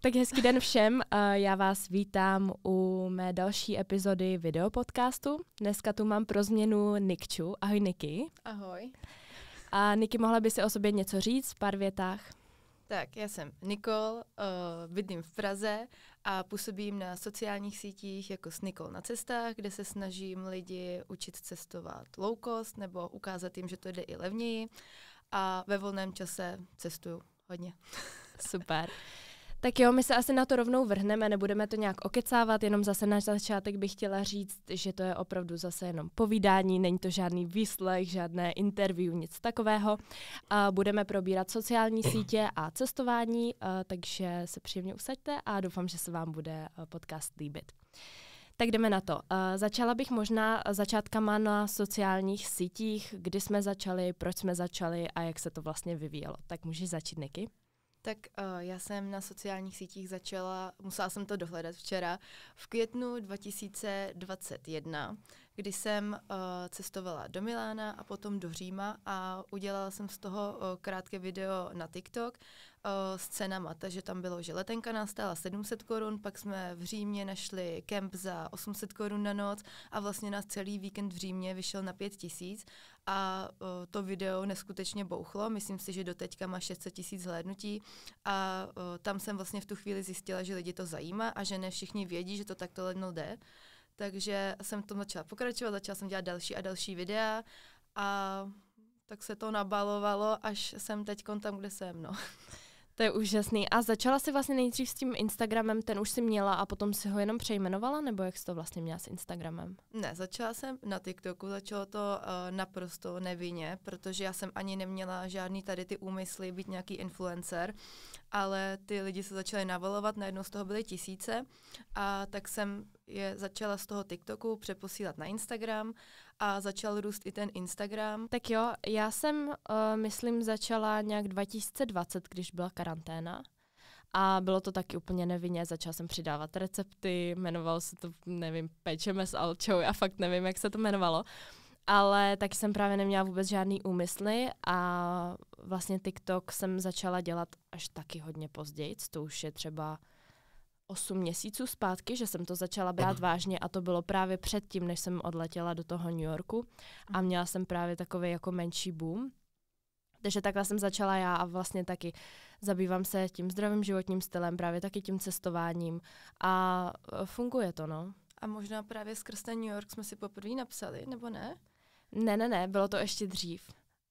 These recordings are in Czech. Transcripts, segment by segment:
Tak hezký den všem. Já vás vítám u mé další epizody videopodcastu. Dneska tu mám pro změnu Nikču. Ahoj Niky. Ahoj. A Niky, mohla by si o sobě něco říct v pár větách? Tak, já jsem Nikol, uh, bydlím v Praze a působím na sociálních sítích jako s Nikol na cestách, kde se snažím lidi učit cestovat low cost nebo ukázat jim, že to jde i levněji a ve volném čase cestuju hodně. Super. Tak jo, my se asi na to rovnou vrhneme, nebudeme to nějak okecávat, jenom zase na začátek bych chtěla říct, že to je opravdu zase jenom povídání, není to žádný výslech, žádné interview, nic takového. A budeme probírat sociální sítě a cestování, a eh, takže se příjemně usaďte a doufám, že se vám bude eh, podcast líbit. Tak jdeme na to. Uh, začala bych možná začátkama na sociálních sítích, kdy jsme začali, proč jsme začali a jak se to vlastně vyvíjelo. Tak můžeš začít, Niky? Tak uh, já jsem na sociálních sítích začala, musela jsem to dohledat včera, v květnu 2021, kdy jsem uh, cestovala do Milána a potom do Říma a udělala jsem z toho uh, krátké video na TikTok, Eh, s cenama, takže tam bylo, že letenka nás stála 700 korun, pak jsme v Římě našli kemp za 800 korun na noc a vlastně nás celý víkend v Římě vyšel na 5 tisíc a uh, to video neskutečně bouchlo, myslím si, že teďka má 600 tisíc zhlédnutí a uh, tam jsem vlastně v tu chvíli zjistila, že lidi to zajímá a že ne všichni vědí, že to takto ledno jde. Takže jsem to začala pokračovat, začala jsem dělat další a další videa a tak se to nabalovalo, až jsem teď tam, kde jsem. No. To je úžasný. A začala si vlastně nejdřív s tím Instagramem, ten už si měla a potom si ho jenom přejmenovala, nebo jak jsi to vlastně měla s Instagramem? Ne, začala jsem na TikToku, začalo to uh, naprosto nevinně, protože já jsem ani neměla žádný tady ty úmysly být nějaký influencer, ale ty lidi se začaly navolovat, najednou z toho byly tisíce a tak jsem je začala z toho TikToku přeposílat na Instagram a začal růst i ten Instagram. Tak jo, já jsem, uh, myslím, začala nějak 2020, když byla karanténa. A bylo to taky úplně nevinně, začala jsem přidávat recepty, jmenovalo se to, nevím, pečeme s Alčou, já fakt nevím, jak se to jmenovalo. Ale taky jsem právě neměla vůbec žádný úmysly a vlastně TikTok jsem začala dělat až taky hodně později, to už je třeba 8 měsíců zpátky, že jsem to začala brát vážně a to bylo právě předtím, než jsem odletěla do toho New Yorku a měla jsem právě takový jako menší boom. Takže takhle jsem začala já a vlastně taky zabývám se tím zdravým životním stylem, právě taky tím cestováním a e, funguje to, no. A možná právě skrz ten New York jsme si poprvé napsali, nebo ne? Ne, ne, ne, bylo to ještě dřív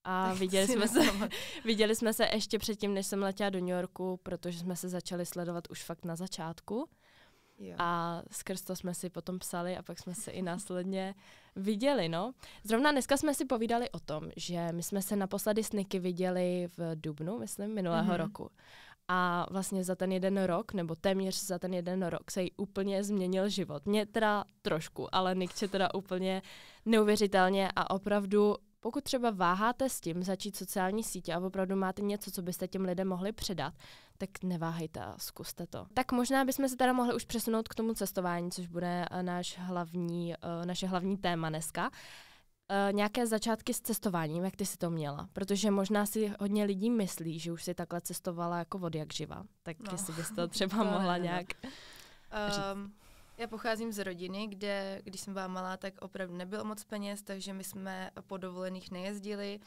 a viděli jsme, se, viděli jsme se ještě předtím, než jsem letěla do New Yorku, protože jsme se začali sledovat už fakt na začátku. Jo. A skrz to jsme si potom psali a pak jsme se i následně viděli, no. Zrovna dneska jsme si povídali o tom, že my jsme se naposledy s Niky viděli v Dubnu, myslím, minulého mm-hmm. roku. A vlastně za ten jeden rok, nebo téměř za ten jeden rok, se jí úplně změnil život. Mě teda trošku, ale Nikče teda úplně neuvěřitelně a opravdu pokud třeba váháte s tím začít sociální sítě a opravdu máte něco, co byste těm lidem mohli předat, tak neváhejte a zkuste to. Tak možná bychom se teda mohli už přesunout k tomu cestování, což bude eh, náš hlavní, eh, naše hlavní téma dneska. Uh, nějaké začátky s cestováním, jak ty si to měla? Protože možná si hodně lidí myslí, že už si takhle cestovala jako od jak živa. Tak no. jestli bys to třeba to mohla nějak um, já pocházím z rodiny, kde, když jsem byla malá, tak opravdu nebylo moc peněz, takže my jsme po dovolených nejezdili.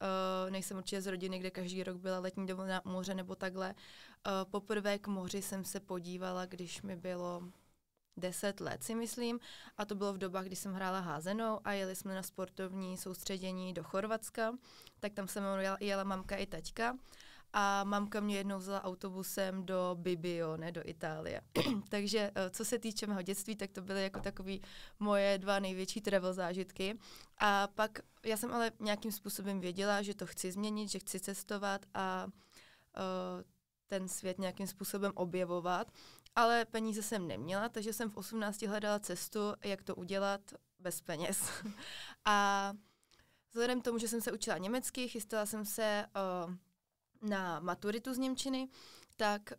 Uh, nejsem určitě z rodiny, kde každý rok byla letní dovolená u moře nebo takhle. Uh, poprvé k moři jsem se podívala, když mi bylo deset let, si myslím, a to bylo v dobách, kdy jsem hrála házenou a jeli jsme na sportovní soustředění do Chorvatska, tak tam se mnou jela, jela mamka i taťka a mamka mě jednou vzala autobusem do Bibio, ne do Itálie. Takže eh, co se týče mého dětství, tak to byly jako takový moje dva největší travel zážitky. A pak já jsem ale nějakým způsobem věděla, že to chci změnit, že chci cestovat a uh, ten svět nějakým způsobem objevovat. Ale peníze jsem neměla, takže jsem v 18 hledala cestu, jak to udělat bez peněz. a vzhledem k tomu, že jsem se učila německy, chystala jsem se uh, na maturitu z Němčiny, tak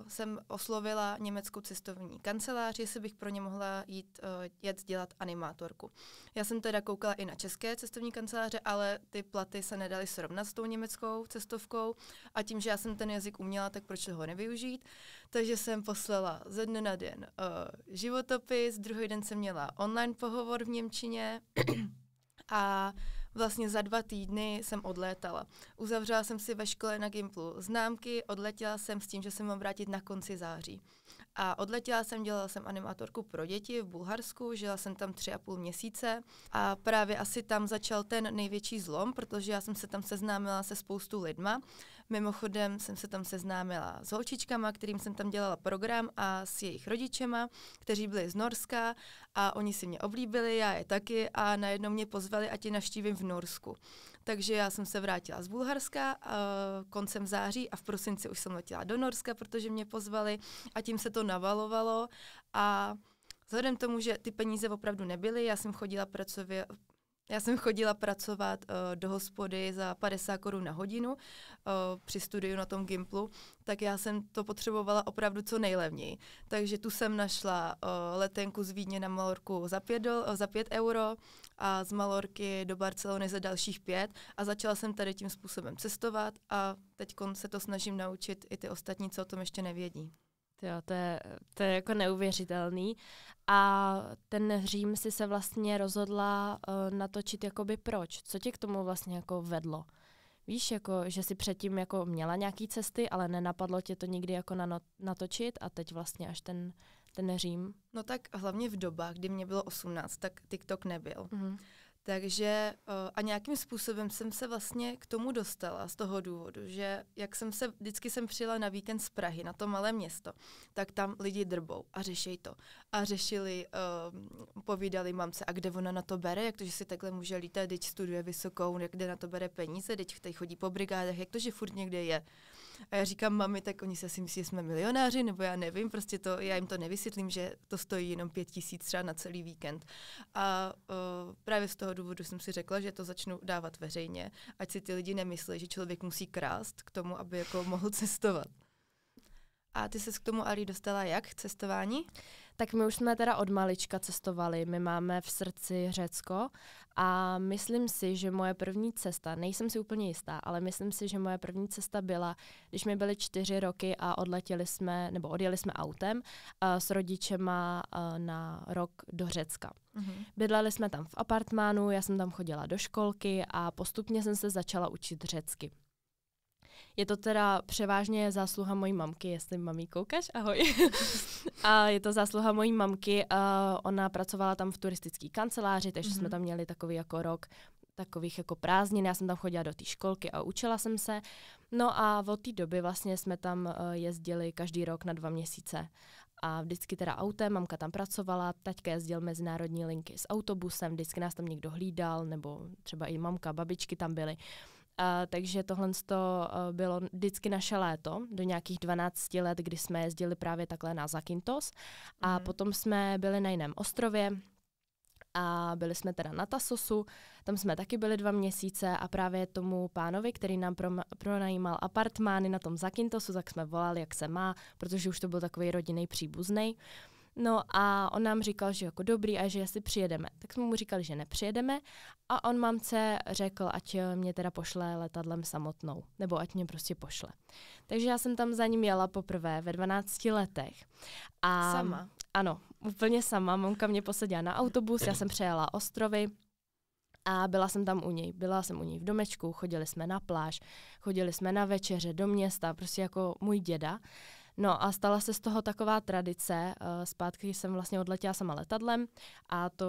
uh, jsem oslovila německou cestovní kancelář, jestli bych pro ně mohla jít, uh, jet dělat animátorku. Já jsem teda koukala i na české cestovní kanceláře, ale ty platy se nedaly srovnat s tou německou cestovkou a tím, že já jsem ten jazyk uměla, tak proč ho nevyužít. Takže jsem poslala ze dne na den uh, životopis, druhý den jsem měla online pohovor v Němčině a Vlastně za dva týdny jsem odlétala. Uzavřela jsem si ve škole na Gimplu známky, odletěla jsem s tím, že se mám vrátit na konci září. A odletěla jsem, dělala jsem animátorku pro děti v Bulharsku, žila jsem tam tři a půl měsíce a právě asi tam začal ten největší zlom, protože já jsem se tam seznámila se spoustu lidma. Mimochodem jsem se tam seznámila s holčičkama, kterým jsem tam dělala program a s jejich rodičema, kteří byli z Norska a oni si mě oblíbili, já je taky a najednou mě pozvali, ať je navštívím v Norsku. Takže já jsem se vrátila z Bulharska uh, koncem září a v prosinci už jsem letěla do Norska, protože mě pozvali a tím se to navalovalo a vzhledem k tomu, že ty peníze opravdu nebyly, já jsem chodila pracově, já jsem chodila pracovat uh, do hospody za 50 korun na hodinu uh, při studiu na tom Gimplu, tak já jsem to potřebovala opravdu co nejlevněji. Takže tu jsem našla uh, letenku z Vídně na Malorku za 5, uh, euro, a z Malorky do Barcelony za dalších pět a začala jsem tady tím způsobem cestovat a teď se to snažím naučit i ty ostatní, co o tom ještě nevědí. Jo, to, je, to je jako neuvěřitelný. A ten Řím si se vlastně rozhodla uh, natočit jakoby proč. Co tě k tomu vlastně jako vedlo? Víš, jako, že si předtím jako měla nějaké cesty, ale nenapadlo tě to nikdy jako na, natočit a teď vlastně až ten ten Řím? No tak hlavně v dobách, kdy mě bylo 18, tak TikTok nebyl. Mm-hmm. Takže eh, a nějakým způsobem jsem se vlastně k tomu dostala z toho důvodu, že jak jsem se, vždycky jsem přijela na víkend z Prahy, na to malé město, tak tam lidi drbou a řešej to. A řešili, uh, povídali mamce, a kde ona na to bere, jak to, že si takhle může lítat, teď studuje vysokou, jak kde na to bere peníze, teď chodí po brigádách, jak to, že furt někde je. A já říkám, mami, tak oni se si myslí, že jsme milionáři, nebo já nevím, prostě to, já jim to nevysvětlím, že to stojí jenom pět tisíc třeba na celý víkend. A uh, právě z toho důvodu jsem si řekla, že to začnu dávat veřejně, ať si ty lidi nemyslí, že člověk musí krást k tomu, aby jako mohl cestovat. A ty se k tomu, Ali, dostala jak? Cestování? tak my už jsme teda od malička cestovali. My máme v srdci Řecko a myslím si, že moje první cesta, nejsem si úplně jistá, ale myslím si, že moje první cesta byla, když mi byly čtyři roky a odletěli jsme, nebo odjeli jsme autem uh, s rodičema uh, na rok do Řecka. Mm-hmm. Bydleli jsme tam v apartmánu, já jsem tam chodila do školky a postupně jsem se začala učit řecky. Je to teda převážně zásluha mojí mamky, jestli mamí koukáš, ahoj. a je to zásluha mojí mamky, a ona pracovala tam v turistické kanceláři, takže mm-hmm. jsme mhm. tam měli takový jako rok takových jako prázdnin. Já jsem tam chodila do té školky a učila jsem se. No a od té doby vlastně jsme tam eh, jezdili každý rok na dva měsíce. A vždycky teda autem, mamka tam pracovala, taťka jezdil mezinárodní linky s autobusem, vždycky nás tam někdo hlídal, nebo třeba i mamka, babičky tam byly. Uh, takže tohle to, uh, eh, bylo vždycky naše léto, do nějakých 12 let, kdy jsme jezdili právě takhle na Zakintos. A mm. potom jsme byli na jiném ostrově, a byli jsme teda na Tasosu, tam jsme taky byli dva měsíce a právě tomu pánovi, který nám pronajímal apartmány na tom Zakintosu, tak jsme volali, jak se má, protože už to byl takový rodinný příbuzný. Uh, No a on nám říkal, že jako dobrý a že jestli přijedeme. Tak jsme mu říkali, že nepřijedeme a on mamce řekl, ať eh, mě teda pošle letadlem samotnou, nebo ať mě prostě pošle. Takže já jsem tam za ním jela poprvé ve 12 letech. A sama? Ano, úplně sama. Mamka mě posadila na autobus, já jsem přejela ostrovy, a byla jsem tam u něj. Byla jsem u něj v domečku, chodili jsme na pláž, chodili jsme na večeře do města, prostě jako můj děda. No a stala se z toho taková tradice. Eh, zpátky jsem vlastně odletěla sama letadlem a to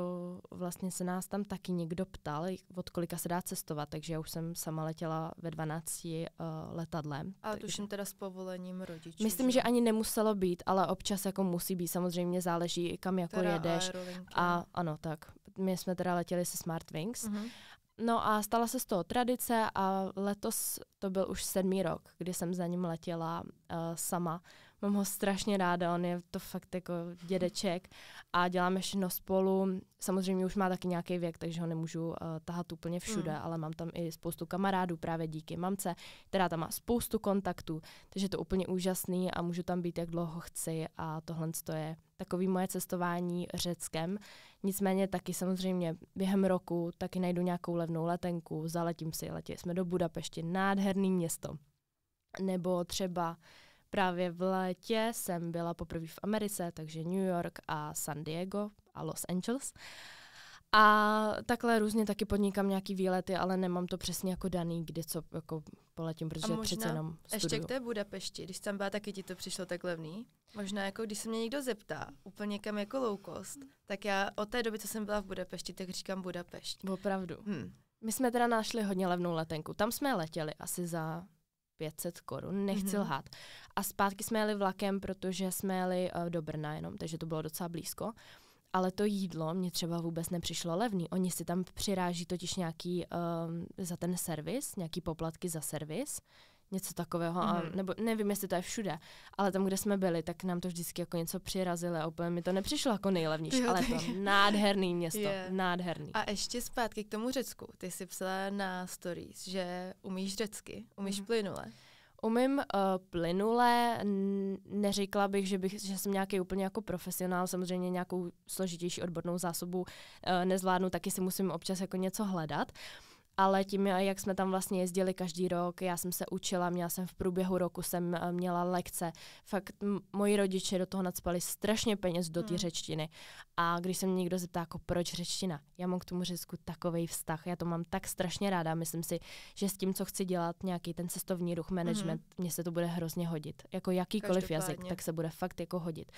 vlastně se nás tam taky někdo ptal, od kolika se dá cestovat, takže já už jsem sama letěla ve 12 uh, eh, letadlem. A tuším teda s povolením rodičů. Myslím, že? že ani nemuselo být, ale občas jako musí být, samozřejmě záleží kam jako teda jedeš. Aerolinky. A ano, tak. My jsme teda letěli se Wings. Uh-huh. No a stala se z toho tradice a letos to byl už sedmý rok, kdy jsem za ním letěla uh, sama mám ho strašně ráda, on je to fakt jako dědeček a děláme všechno spolu. Samozřejmě už má taky nějaký věk, takže ho nemůžu uh, tahat úplně všude, mm. ale mám tam i spoustu kamarádů právě díky mamce, která tam má spoustu kontaktů, takže je to úplně úžasný a můžu tam být, jak dlouho chci a tohle je takový moje cestování Řeckem. Nicméně taky samozřejmě během roku taky najdu nějakou levnou letenku, zaletím si, letě jsme do Budapešti, nádherný město. Nebo třeba uh, Právě v létě jsem byla poprvé v Americe, takže New York a San Diego a Los Angeles. A takhle různě taky podnikám nějaký výlety, ale nemám to přesně jako daný, kdy co jako poletím, protože a možná přece jenom studiu. ještě k té Budapešti, když tam byla, taky ti to přišlo tak levný. Možná jako když se mě někdo zeptá úplně kam jako low cost, tak já od té doby, co jsem byla v Budapešti, tak říkám Budapešť. Opravdu. Hmm. My jsme teda našli hodně levnou letenku. Tam jsme letěli asi za 500 korun, nechci mm-hmm. lhát. A zpátky jsme jeli vlakem, protože jsme jeli uh, do Brna jenom, takže to bylo docela blízko. Ale to jídlo mě třeba vůbec nepřišlo levný. Oni si tam přiráží totiž nějaký um, uh, za ten servis, nějaký poplatky za servis, něco takového, mm. a, mhm. nebo nevím, jestli to je všude, ale tam, kde jsme byli, tak nám to vždycky jako něco přirazilo a úplně mi to nepřišlo jako nejlevnější, ale to nádherný město, yeah. nádherný. A ještě zpátky k tomu Řecku. Ty jsi psala na stories, že umíš řecky, umíš mm. plynule. Umím uh, plynule, neřekla bych, že, bych, že jsem nějaký úplně jako profesionál, samozřejmě nějakou složitější odbornou zásobu uh, nezvládnu, taky si musím občas jako něco hledat. Uh, ale tím, jak jsme tam vlastně jezdili každý rok, já jsem se učila, měla jsem v průběhu roku, jsem eh, měla lekce. Fakt m- moji rodiče do toho nadspali strašně peněz do té hmm. řečtiny. A když se mě někdo zeptá, jako proč řečtina, já mám k tomu Řecku takový vztah, já to mám tak strašně ráda, myslím si, že s tím, co chci dělat, nějaký ten cestovní ruch, management, hmm. mně se to bude hrozně hodit. Jako jakýkoliv jazyk, tak se bude fakt jako hodit.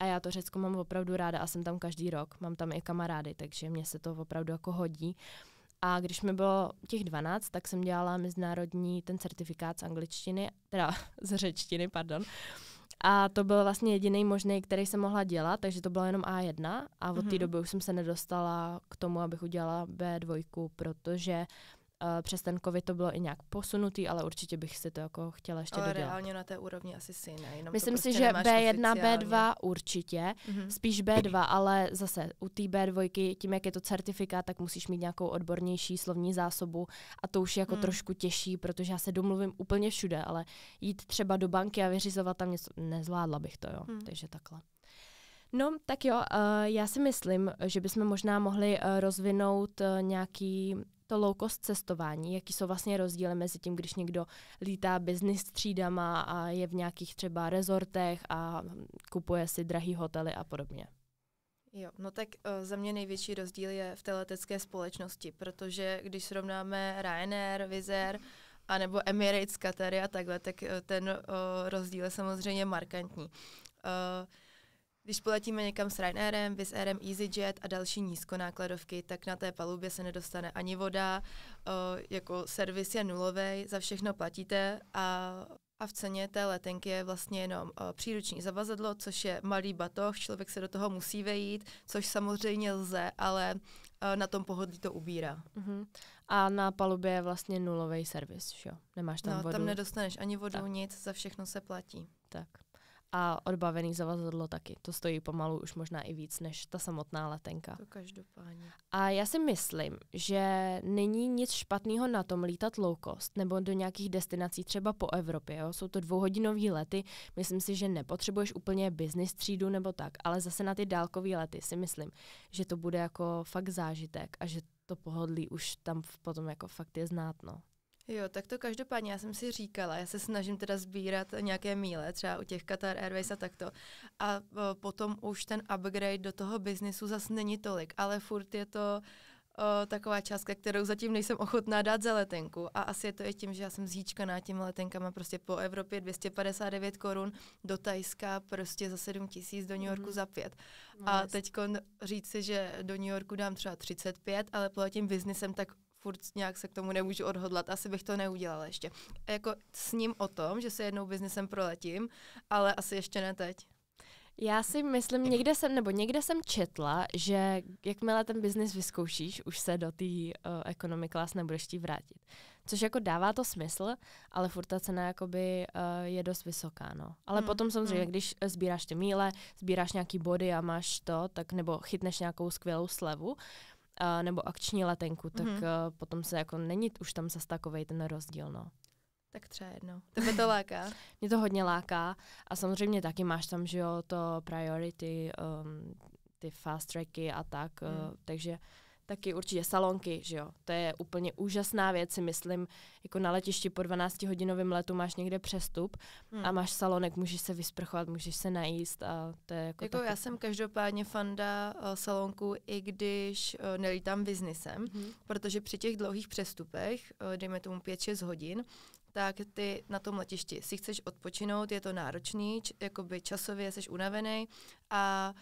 A já to Řecko mám opravdu ráda a jsem tam každý rok, mám tam i kamarády, takže mně se to opravdu jako hodí. Uh, a když mi bylo těch 12, tak jsem dělala mezinárodní ten certifikát z angličtiny, teda z řečtiny, pardon. A to byl vlastně jediný možný, který jsem mohla dělat, takže to bylo jenom A1 a od mm-hmm. té mhm. doby už jsem se nedostala k tomu, abych udělala B2, protože Eh, přes ten covid to bylo i nějak posunutý, ale určitě bych si to jako chtěla ještě ale dodělat. reálně na té úrovni asi si ne. Jenom Myslím prostě si, že B1, oficiálně. B2 určitě, mm-hmm. spíš B2, ale zase u té B2, tím jak je to certifikát, tak musíš mít nějakou odbornější slovní zásobu a to už je jako mm. trošku těžší, protože já se domluvím úplně všude, ale jít třeba do banky a vyřizovat tam něco, nezvládla bych to, jo. Mm. Takže takhle. No, tak jo, eh, já si myslím, že bychom možná mohli eh, rozvinout nějaký to low cost cestování, jaký jsou vlastně rozdíly mezi tím, když někdo lítá business třídama a je v nějakých třeba rezortech a kupuje si drahý hotely a podobně. Jo, no tak uh, za mě největší rozdíl je v té letecké společnosti, protože když srovnáme Ryanair, Vizer, a nebo Emirates, Qatary a takhle, tak eh, ten uh, rozdíl je samozřejmě markantní. Uh, když poletíme někam s Ryanairem, Wizz Airem, EasyJet a další nízkonákladovky, tak na té palubě se nedostane ani voda, o, eh, jako servis je nulový, za všechno platíte a, a v ceně té letenky je vlastně jenom o, eh, příruční zavazadlo, což je malý batoh, člověk se do toho musí vejít, což samozřejmě lze, ale o, eh, na tom pohodlí to ubírá. Uh-huh. A na palubě je vlastně nulový servis, jo? Nemáš tam no, vodu? tam nedostaneš ani vodu, tak. nic, za všechno se platí. Tak a odbavený zavazadlo taky. To stojí pomalu už možná i víc než ta samotná letenka. To každopádně. A já si myslím, že není nic špatného na tom lítat low cost nebo do nějakých destinací třeba po Evropě. Jo? Jsou to dvouhodinové lety, myslím si, že nepotřebuješ úplně business třídu nebo tak, ale zase na ty dálkové lety si myslím, že to bude jako fakt zážitek a že to pohodlí už tam potom jako fakt je znátno. Jo, tak to každopádně, já jsem si říkala, já se snažím teda sbírat nějaké míle, třeba u těch Qatar Airways a takto. A o, potom už ten upgrade do toho biznisu zas není tolik, ale furt je to o, taková částka, kterou zatím nejsem ochotná dát za letenku. A asi je to i tím, že já jsem zhýčkaná těmi letenkama prostě po Evropě 259 korun, do Tajska prostě za 7 tisíc, do New Yorku mm. za 5. No, a teď říct si, že do New Yorku dám třeba 35, ale platím biznisem, tak furt nějak se k tomu nemůžu odhodlat. Asi bych to neudělala ještě. Jako s ním o tom, že se jednou biznesem proletím, ale asi ještě ne teď. Já si myslím, jako- někde jsem, nebo někde jsem četla, že jakmile ten biznis vyzkoušíš, už se do té uh, economy class nebudeš tí vrátit. Což jako dává to smysl, ale furt ta cena jakoby uh, je dost vysoká, no. Ale hmm. potom samozřejmě, hmm. když sbíráš ty míle, sbíráš nějaký body a máš to, tak nebo chytneš nějakou skvělou slevu, a, nebo akční letenku, tak mm. potom se jako není už tam zase takový ten rozdíl, no. Tak třeba to Tebe to láká? Mě to hodně láká a samozřejmě taky máš tam, že jo, to priority, um, ty fast tracky a tak, mm. uh, takže Taky určitě salonky, že jo. To je úplně úžasná věc, si myslím. Jako na letišti po 12-hodinovém letu máš někde přestup hmm. a máš salonek, můžeš se vysprchovat, můžeš se najíst a to je jako... jako taky... Já jsem každopádně fanda uh, eh, salonku, i když uh, nelítám biznisem, hmm. protože při těch dlouhých přestupech, uh, dejme tomu 5-6 hodin, tak ty na tom letišti si chceš odpočinout, je to náročný, č- jakoby časově jsi unavený a uh,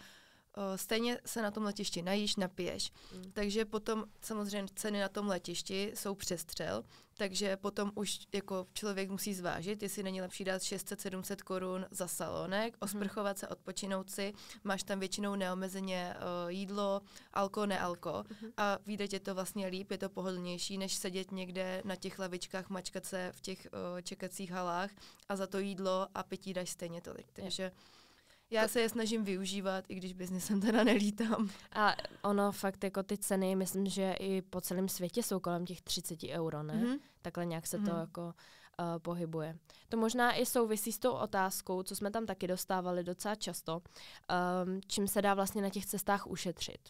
Eh, stejně se na tom letišti najíš, napiješ. Mm. Takže potom samozřejmě ceny na tom letišti jsou přestřel, takže potom už jako člověk musí zvážit, jestli není lepší dát 600-700 korun za salonek, mhm. osprchovat se, odpočinout si, máš tam většinou neomezeně uh, jídlo, alko, nealko mm a výjde tě to vlastně líp, je to pohodlnější, než sedět někde na těch lavičkách, mačkat se v těch uh, čekacích halách a za to jídlo a pití dáš stejně tolik. Takže yeah já se je snažím využívat, i když biznesem teda nelítám. A ono fakt jako ty ceny, myslím, že i po celém světě jsou kolem těch 30 euro, ne? Mm-hmm. Takhle nějak se mm-hmm. to mhm. jako uh, pohybuje. To možná i souvisí s tou otázkou, co jsme tam taky dostávali docela často, um, čím se dá vlastně na těch cestách ušetřit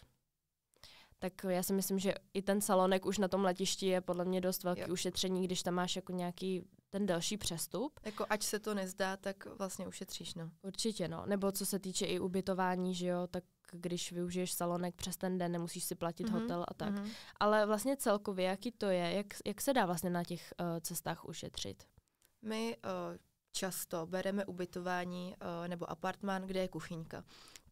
tak já si myslím, že i ten salonek už na tom letišti je podle mě dost velký jo. ušetření, když tam máš jako nějaký ten další přestup. Jako ať se to nezdá, tak vlastně ušetříš, no. Určitě, no. Nebo co se týče i ubytování, že jo, tak když využiješ salonek přes ten den, nemusíš si platit mm-hmm. hotel a tak. Mm-hmm. Ale vlastně celkově, jaký to je, jak, jak se dá vlastně na těch uh, cestách ušetřit? My uh, často bereme ubytování uh, nebo apartmán, kde je kuchyňka.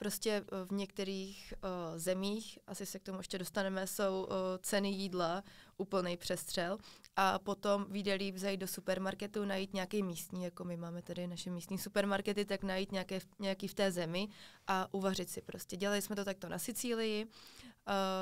Prostě eh, v některých uh, zemích, asi se k tomu ještě dostaneme, jsou uh, ceny jídla úplný přestřel a potom vyjde líp zajít do supermarketu, najít nějaký místní, jako my máme tady naše místní supermarkety, tak najít nějaké, nějaký v té zemi a uvařit si prostě. Dělali jsme to takto na Sicílii, uh,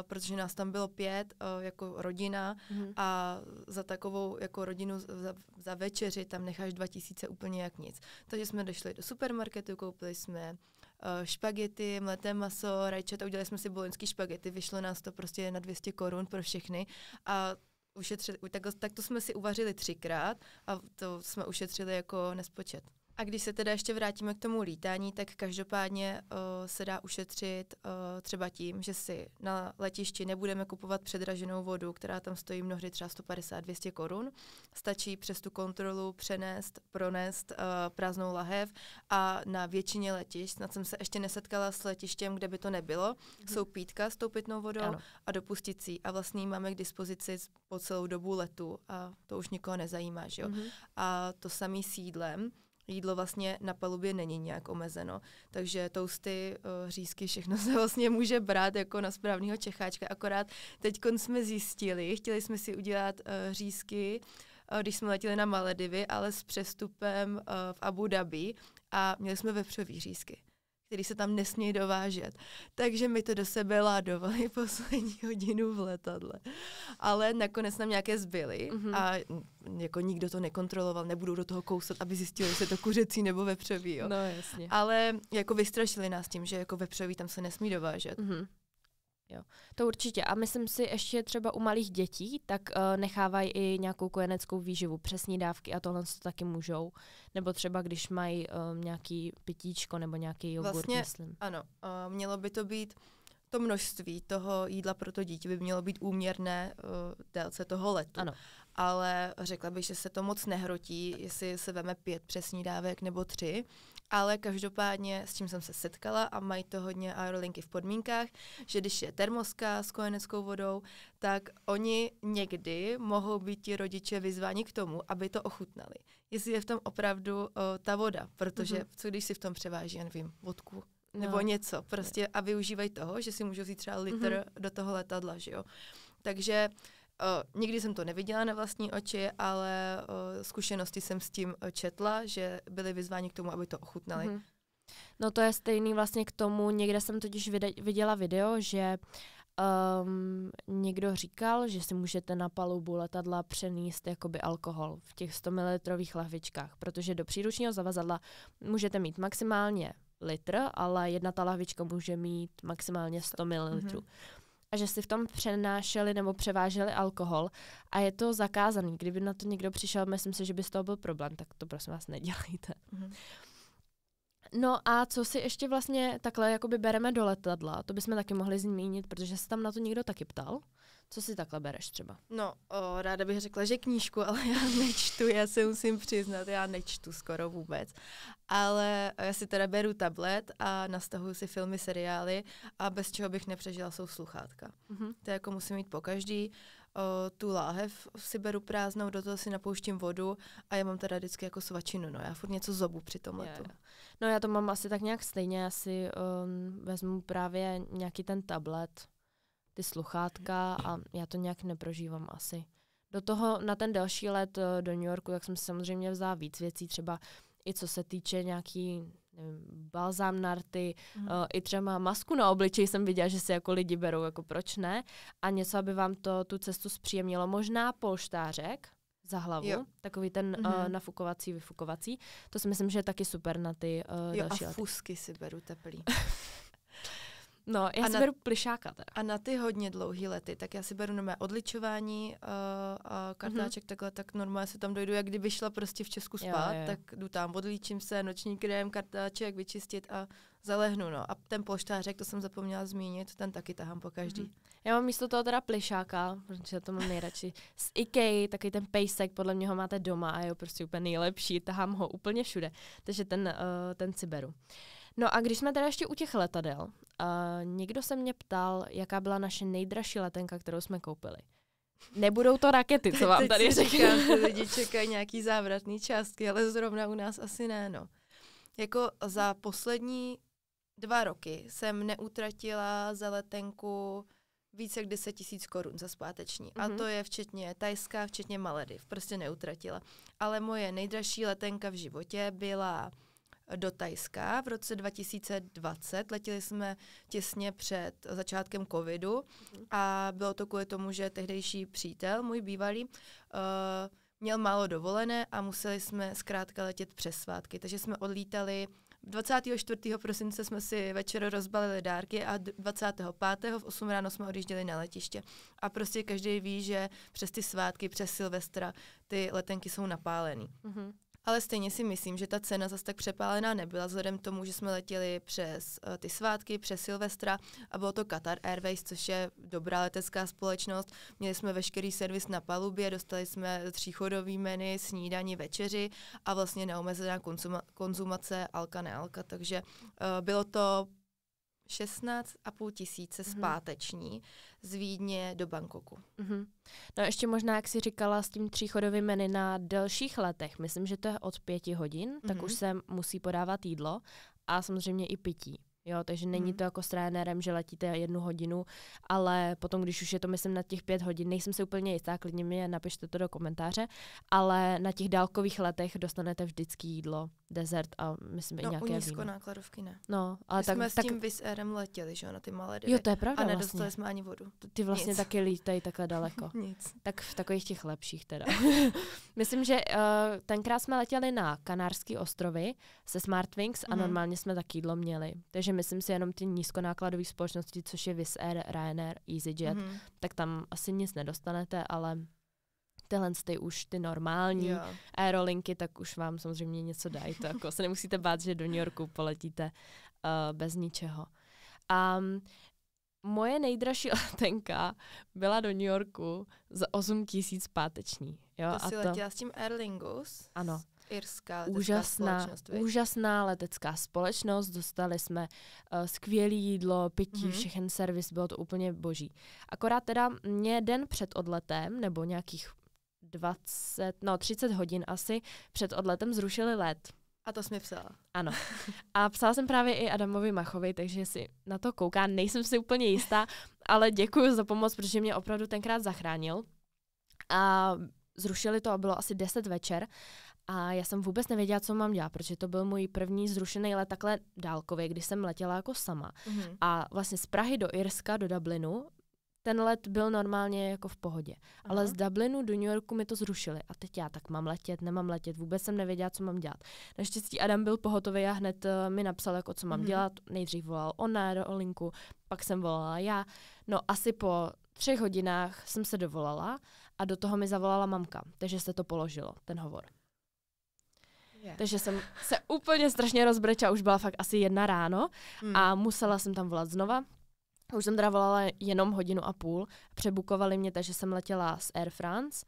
protože nás tam bylo pět uh, jako rodina mm-hmm. a za takovou jako rodinu za, za večeři tam necháš 2000 úplně jak nic. Takže jsme došli do supermarketu, koupili jsme Eh, špagety, mleté maso, rajčata, udělali jsme si boloňský špagety, vyšlo nás to prostě na 200 korun pro všechny a ušetřili, tak, tak to jsme si uvařili třikrát a to jsme ušetřili jako nespočet. A když se teda ještě vrátíme k tomu lítání, tak každopádně uh, se dá ušetřit uh, třeba tím, že si na letišti nebudeme kupovat předraženou vodu, která tam stojí mnohdy třeba 150-200 korun. Stačí přes tu kontrolu přenést, pronést uh, prázdnou lahev a na většině letišť, snad jsem se ještě nesetkala s letištěm, kde by to nebylo, mhm. jsou pítka s tou pitnou vodou ano. a dopusticí a vlastně máme k dispozici po celou dobu letu a to už nikoho nezajímá, že jo? Mhm. A to samý sídlem jídlo vlastně na palubě není nějak omezeno. Takže tousty, eh, řízky, všechno se vlastně může brát jako na správného Čecháčka. Akorát teď jsme zjistili, chtěli jsme si udělat eh, řízky, eh, když jsme letěli na Maledivy, ale s přestupem v Abu Dhabi a měli jsme vepřový řízky který se tam nesmějí dovážet. Takže mi to do sebe ládovali poslední hodinu v letadle. Ale nakonec nám nějaké zbyly mm-hmm. a jako nikdo to nekontroloval, nebudou do toho kousat, aby zjistili, jestli to kuřecí nebo vepřový. Jo. No jasně. Ale jako vystrašili nás tím, že jako vepřový tam se nesmí dovážet. Mm-hmm. Jo. To určitě. A myslím si, ještě třeba u malých dětí, tak uh, nechávají i nějakou kojeneckou výživu, přesní dávky a tohle to taky můžou. Nebo třeba když mají um, nějaký pitíčko nebo nějaký jogurt, vlastně, myslím. Ano, uh, mělo by to být to množství toho jídla pro to dítě by mělo být úměrné uh, délce toho letu. Ano. Ale řekla bych, že se to moc nehrotí, tak. jestli se veme pět přesní dávek nebo tři. Uh, ale každopádně s čím jsem se setkala a mají to hodně aerolinky v podmínkách, že když je termoska s kojeneckou vodou, tak oni někdy mohou být ti rodiče vyzváni k tomu, aby to ochutnali. Jestli je v tom opravdu o, ta voda, protože mm-hmm. co když si v tom převáží, já nevím, vodku no. nebo něco, prostě a využívají toho, že si můžou vzít třeba litr mm-hmm. do toho letadla, že jo. Takže uh, Eh, nikdy jsem to neviděla na vlastní oči, ale uh, zkušenosti jsem s tím eh, četla, že byli vyzváni k tomu, aby to ochutnali. Mm-hmm. No to je stejný vlastně k tomu, někde jsem totiž viděla video, že um, někdo říkal, že si můžete na palubu letadla přenést jakoby alkohol v těch 100 ml lahvičkách, protože do příručního zavazadla můžete mít maximálně litr, ale jedna ta lahvička může mít maximálně 100 ml. Mm-hmm a že si v tom přenášeli nebo převáželi alkohol a je to zakázaný. Kdyby na to někdo přišel, myslím si, že by z toho byl problém, tak to prosím vás nedělejte. Mm-hmm. No a co si ještě vlastně takhle jakoby bereme do letadla, to bychom taky mohli zmínit, protože se tam na to někdo taky ptal. Co si takhle bereš třeba? No, o, ráda bych řekla, že knížku, ale já nečtu, já se musím přiznat, já nečtu skoro vůbec. Ale já si teda beru tablet a nastahuji si filmy, seriály a bez čeho bych nepřežila jsou sluchátka. Mm-hmm. To jako musím mít po každý. O, tu láhev si beru prázdnou, do toho si napouštím vodu a já mám teda vždycky jako svačinu, no já furt něco zobu při tom letu. No já to mám asi tak nějak stejně, já si um, vezmu právě nějaký ten tablet, ty sluchátka a já to nějak neprožívám asi. Do toho na ten další let eh, do New Yorku, jak jsem si samozřejmě vzala víc věcí, třeba i co se týče nějaký nevím, balzám na rty, mm. uh, eh, i třeba masku na obličeji jsem viděla, že si jako lidi berou, jako proč ne. A něco, aby vám to tu cestu zpříjemnilo. Možná polštářek za hlavu, jo. takový ten mm. uh, nafukovací, vyfukovací. To si myslím, že je taky super na ty uh, jo, další a lety. si beru teplý. No, já a si na, beru plišáka teda. A na ty hodně dlouhé lety, tak já si beru mé odličování uh, a kartáček mm-hmm. takhle, tak normálně se tam dojdu, jak kdyby šla prostě v Česku spát, jo, jo. tak jdu tam, odlíčím se, noční krém, kartáček vyčistit a zalehnu, no. A ten poštářek, to jsem zapomněla zmínit, ten taky tahám po každý. Mm-hmm. Já mám místo toho teda plišáka, protože to mám nejradši. Z IKEA, taky ten pejsek, podle mě ho máte doma a je prostě úplně nejlepší, tahám ho úplně všude. Takže ten, uh, ten si beru. No a když jsme teda ještě u těch letadel, uh, někdo se mě ptal, jaká byla naše nejdražší letenka, kterou jsme koupili. Nebudou to rakety, co vám tady říkám. lidi čekají nějaký závratný částky, ale zrovna u nás asi ne, no. Jako za poslední dva roky jsem neutratila za letenku více jak 10 tisíc korun za zpáteční. Mm-hmm. A mhm. to je včetně Tajska, včetně Malediv. Prostě neutratila. Ale moje nejdražší letenka v životě byla do Tajska v roce 2020. Letěli jsme těsně před začátkem covidu mhm. a bylo to kvůli tomu, že tehdejší přítel, můj bývalý, uh, měl málo dovolené a museli jsme zkrátka letět přes svátky. Takže jsme odlítali 24. prosince jsme si večer rozbalili dárky a 25. v 8 ráno jsme odjížděli na letiště. A prostě každý ví, že přes ty svátky, přes Silvestra, ty letenky jsou napálené. Mm-hmm ale stejně si myslím, že ta cena zase tak přepálená nebyla, vzhledem k tomu, že jsme letěli přes uh, ty svátky, přes Silvestra a bylo to Qatar Airways, což je dobrá letecká společnost. Měli jsme veškerý servis na palubě, dostali jsme tříchodový menu, snídaní, večeři a vlastně neomezená konzuma- konzumace alka alka, takže uh, bylo to 16,5 tisíce mhm. zpáteční mm-hmm. z Vídně do Bangkoku. Mm-hmm. No ještě možná, jak jsi říkala, s tím tříchodovým menu na delších letech, myslím, že to je od pěti hodin, mm-hmm. tak mhm. už se musí podávat jídlo a samozřejmě i pití. Jo, takže není mhm. to jako s trénérem, že letíte jednu hodinu, ale potom, když už je to, myslím, na těch pět hodin, nejsem si úplně jistá, klidně mi napište to do komentáře, ale na těch dálkových letech dostanete vždycky jídlo desert a myslím, že i nějaké No, u nízkonákladovky ne. No, ale My tak, jsme tak, s tím tak... Vis letěli, že jo, na ty malé dvě. Jo, to je pravda A vlastně. nedostali vlastně. jsme ani vodu. Ty vlastně Nic. taky lítají takhle daleko. Nic. Tak v takových těch lepších teda. myslím, že uh, tenkrát jsme letěli na Kanárské ostrovy se Smartwings a mm. normálně jsme tak jídlo měli. Takže myslím si jenom ty nízkonákladové společnosti, což je Vis Air, Ryanair, EasyJet, mm. tak tam asi nic nedostanete, ale tyhle ty už ty normální yeah. aerolinky, tak už vám samozřejmě něco dají. To jako se nemusíte bát, že do New Yorku poletíte uh, bez ničeho. A um, moje nejdražší letenka byla do New Yorku za 8 tisíc páteční. Jo, to a jsi to... letěla s tím Aer Lingus? Ano. Irská úžasná, úžasná letecká společnost. Dostali jsme uh, eh, skvělé jídlo, pití, mm-hmm. všechen servis, bylo to úplně boží. Akorát teda mě den před odletem, nebo nějakých 20, no 30 hodin asi před odletem zrušili let. A to jsi mi psala. Ano. A psala jsem právě i Adamovi Machovi, takže si na to kouká. Nejsem si úplně jistá, ale děkuji za pomoc, protože mě opravdu tenkrát zachránil. A zrušili to a bylo asi 10 večer. A já jsem vůbec nevěděla, co mám dělat, protože to byl můj první zrušený let takhle dálkově, kdy jsem letěla jako sama. Mm-hmm. A vlastně z Prahy do Irska, do Dublinu, ten let byl normálně jako v pohodě. Aha. Ale z Dublinu do New Yorku mi to zrušili. A teď já tak mám letět, nemám letět, vůbec jsem nevěděla, co mám dělat. Naštěstí Adam byl pohotový a hned uh, mi napsal, jako co mám hmm dělat. Nejdřív volal on na aerolinku, pak jsem volala já. No asi po třech hodinách jsem se dovolala a do toho mi zavolala mamka, takže se to položilo, ten hovor. Yeah. Takže jsem se úplně strašně rozbrečela, už byla fakt asi jedna ráno hmm. a musela jsem tam volat znova, už jsem teda volala jenom hodinu a půl. Přebukovali mě, takže jsem letěla z Air France,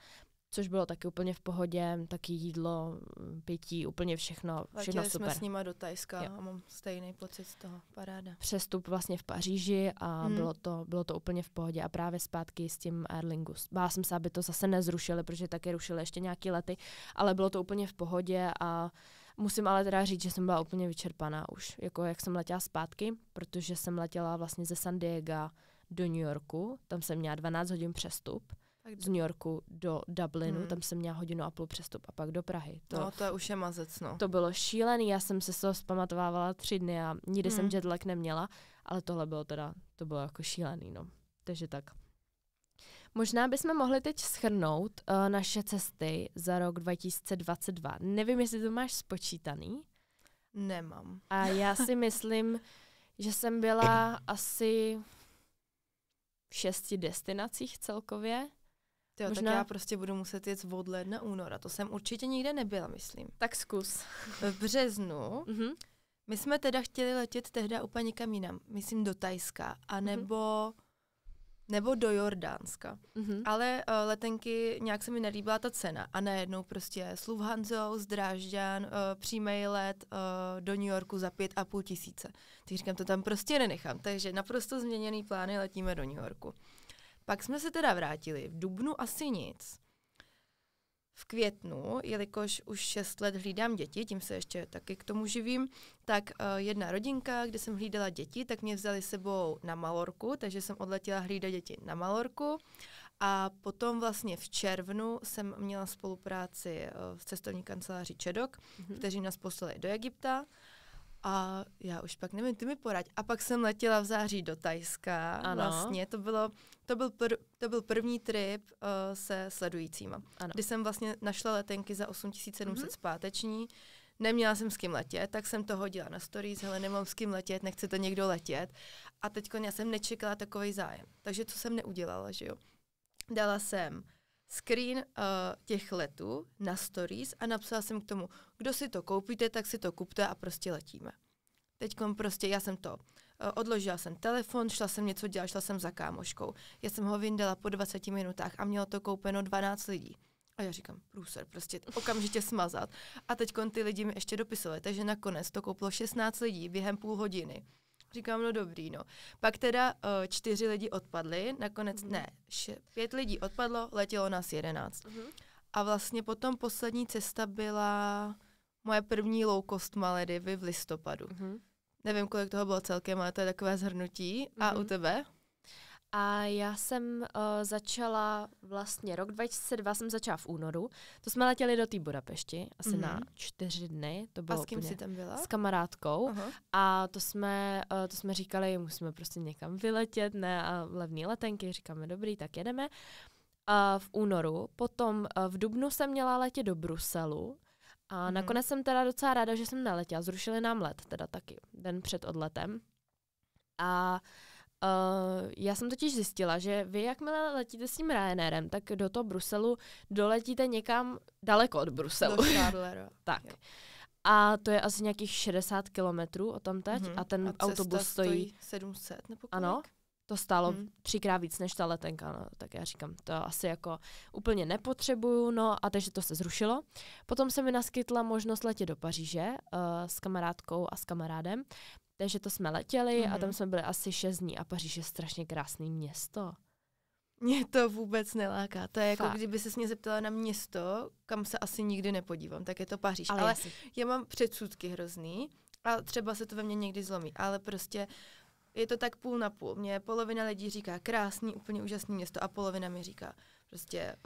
což bylo taky úplně v pohodě, taky jídlo, pití, úplně všechno, všechno Letěli super. jsme s nima do Tajska jo. a mám stejný pocit z toho, paráda. Přestup vlastně v Paříži a hmm. bylo, to, bylo to úplně v pohodě a právě zpátky s tím Lingus. Bála jsem se, aby to zase nezrušili, protože taky rušili ještě nějaký lety, ale bylo to úplně v pohodě a Musím ale teda říct, že jsem byla úplně vyčerpaná už, jako jak jsem letěla zpátky, protože jsem letěla vlastně ze San Diego do New Yorku, tam jsem měla 12 hodin přestup, z New Yorku do Dublinu, hmm. tam jsem měla hodinu a půl přestup a pak do Prahy. To, no, to je už je mazec, no. To bylo šílený, já jsem se z toho zpamatovávala tři dny a nikdy hmm. jsem jetlag neměla, ale tohle bylo teda, to bylo jako šílený, no. Takže tak. Možná bychom mohli teď schrnout uh, eh, naše cesty za rok 2022. Nevím, jestli to máš spočítaný. Nemám. A já si myslím, že jsem byla asi v šesti destinacích celkově. Jo, Možná... tak já prostě budu muset jet od ledna února. To jsem určitě nikde nebyla, myslím. Tak zkus. V březnu mm-hmm. my jsme teda chtěli letět tehda úplně někam jinam. Myslím do Tajska, nebo... mm-hmm nebo do Jordánska. Mm-hmm. Ale uh, letenky, nějak se mi nelíbila ta cena. A najednou prostě s Lufthansou, z Drážďan, uh, eh, přímý let uh, do New Yorku za pět a půl tisíce. Tak říkám, to tam prostě nenechám. Takže naprosto změněný plány letíme do New Yorku. Pak jsme se teda vrátili. V Dubnu asi nic v květnu, jelikož už 6 let hlídám děti, tím se ještě taky k tomu živím, tak uh, jedna rodinka, kde jsem hlídala děti, tak mě vzali sebou na Malorku, takže jsem odletěla hlídat děti na Malorku. A potom vlastně v červnu jsem měla spolupráci uh, v cestovní kanceláři Čedok, mm-hmm. kteří nás poslali do Egypta. A já už pak nevím, ty mi poraď. A pak jsem letěla v září do Tajska. Ano. Vlastně to, bylo, to, byl pr, to byl první trip uh, se sledujícíma. Ano. Kdy jsem vlastně našla letenky za 8700 mm-hmm. zpáteční. Neměla jsem s kým letět, tak jsem to hodila na stories, hele, nemám s kým letět, nechce to někdo letět. A teď já jsem nečekala takový zájem. Takže co jsem neudělala, že jo? Dala jsem screen uh, těch letů na stories a napsala jsem k tomu, kdo si to koupíte, tak si to kupte a prostě letíme. Teď prostě já jsem to eh, odložila jsem telefon, šla jsem něco dělat, šla jsem za kámoškou. Já jsem ho vyndala po 20 minutách a mělo to koupeno 12 lidí. A já říkám, průser, prostě okamžitě smazat. A teď ty lidi mi ještě dopisovali, takže nakonec to koupilo 16 lidí během půl hodiny. Říkám, no dobrý, no. Pak teda uh, čtyři lidi odpadli, nakonec mm-hmm. ne, še, pět lidí odpadlo, letělo nás jedenáct. Mm-hmm. A vlastně potom poslední cesta byla moje první loukost Maledivy v listopadu. Mm-hmm. Nevím, kolik toho bylo celkem, ale to je takové zhrnutí. Mm-hmm. A u mhm. tebe? A já jsem uh, začala vlastně rok 2002, jsem začala v únoru. To jsme letěli do té Budapešti asi mm-hmm. na mhm. čtyři dny. To bylo a s kým jsi tam byla? S kamarádkou. Uh-huh. A to jsme, uh, to jsme říkali, musíme prostě někam vyletět, ne, a levné letenky. Říkáme, dobrý, tak jedeme. Uh, v únoru. Potom uh, v dubnu jsem měla letět do Bruselu. A mm-hmm. nakonec jsem teda docela ráda, že jsem neletěla. Zrušili nám let teda taky, den před odletem. A uh, Uh, já jsem totiž zjistila, že vy, jakmile letíte s tím Ryanairem, tak do toho Bruselu doletíte někam daleko od Bruselu. Do tak. Jo. A to je asi nějakých 60 kilometrů o tam teď mm-hmm. a ten a autobus stojí... stojí 700 nebo kolik? Ano, to stálo mm-hmm. třikrát víc než ta letenka, no, tak já říkám, to asi jako úplně nepotřebuju, no a takže to se zrušilo. Potom se mi naskytla možnost letět do Paříže uh, s kamarádkou a s kamarádem, takže to jsme letěli mm-hmm. a tam mhm. jsme byli asi šest dní a Paříž je strašně krásné město. Mě to vůbec neláká. To je jako Fakt. jako kdyby se mě zeptala na město, kam se asi nikdy nepodívám, tak je to Paříž. Ale, Ale já mám předsudky hrozný a třeba se to ve mně někdy zlomí. Ale prostě je to tak půl na půl. Mě polovina lidí říká krásný, úplně úžasný město a polovina mi říká prostě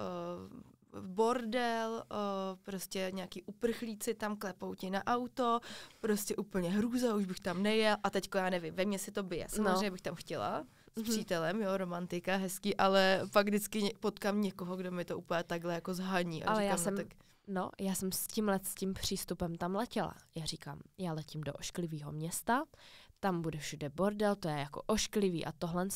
uh, bordel, o, eh, prostě nějaký uprchlíci tam klepou ti na auto, prostě úplně hrůza, už bych tam nejel a teďko já nevím, ve mně si to bije, no. samozřejmě no. bych tam chtěla s mhm. přítelem, jo, romantika, hezký, ale pak vždycky potkám někoho, kdo mi to úplně takhle jako zhaní. A ale říkám, já no jsem, no, tak... no, já jsem s tím let s tím přístupem tam letěla. Já říkám, já letím do ošklivého města, tam bude všude bordel, to je jako ošklivý a tohle.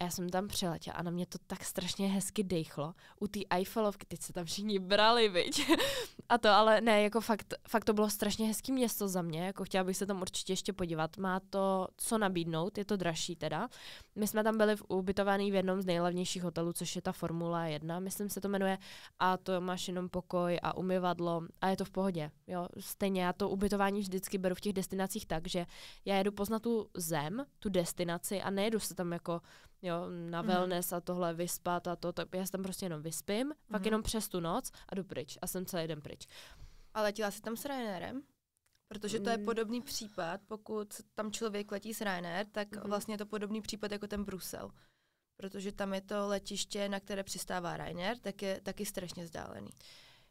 A já jsem tam přiletěla a na mě to tak strašně hezky dejchlo. U té Eiffelovky, teď se tam všichni brali, viď? a to, ale ne, jako fakt, fakt to bylo strašně hezký město za mě, jako chtěla bych se tam určitě ještě podívat. Má to co nabídnout, je to dražší teda. My jsme tam byli v ubytovaný v jednom z nejlevnějších hotelů, což je ta Formule 1, myslím se to jmenuje, a to máš jenom pokoj a umyvadlo a je to v pohodě. Jo, stejně já to ubytování vždycky beru v těch destinacích tak, že já jedu poznat tu zem, tu destinaci a nejedu se tam jako jo, na mm. wellness a tohle vyspat a to, tak já se tam prostě jenom vyspím, mm. pak jenom přes tu noc a jdu pryč a jsem celý den pryč. A letěla jsi tam s Ryanérem? Protože to je mm. podobný případ, pokud tam člověk letí s Ryanair, tak mm-hmm. vlastně je to podobný případ jako ten Brusel. Protože tam je to letiště, na které přistává Ryanair, tak je taky strašně vzdálený.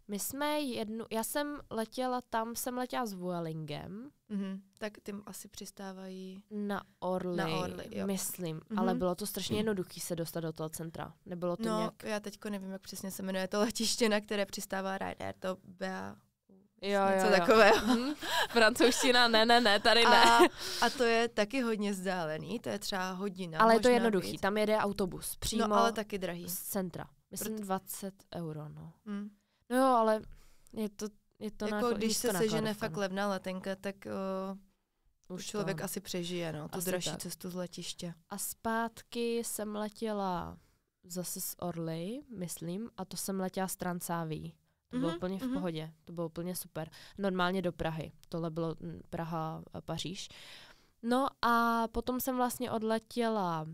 My jsme jednu, já jsem letěla tam, jsem letěla s Vuelingem. Mm-hmm. Tak tím asi přistávají na Orly, na Orly jo. myslím. Mm-hmm. Ale bylo to strašně jednoduché se dostat do toho centra. Nebylo to no, nějak... já teďko nevím, jak přesně se jmenuje to letiště, na které přistává Ryder, to BA jo, něco jo, jo. takového. Hm? Francouzština, ne, ne, ne, tady ne. A, a to je taky hodně vzdálený, to je třeba hodina. Ale je to jednoduchý, víc. tam jede autobus no, přímo no, ale taky drahý. z centra. Myslím Proto... 20 euro, no. Hmm. No jo, ale je to, je to Jako náklad, jako když se sežene fakt levná letenka, tak uh, už člověk to. asi přežije, no, tu asi dražší tak. cestu z letiště. A zpátky jsem letěla zase z Orly, myslím, a to jsem letěla z Transáví. To mm-hmm, bylo mhm, úplně v mm-hmm. pohodě, to bylo úplně super. Normálně do Prahy, tohle bylo mm, Praha, Paříž. No a potom jsem vlastně odletěla uh,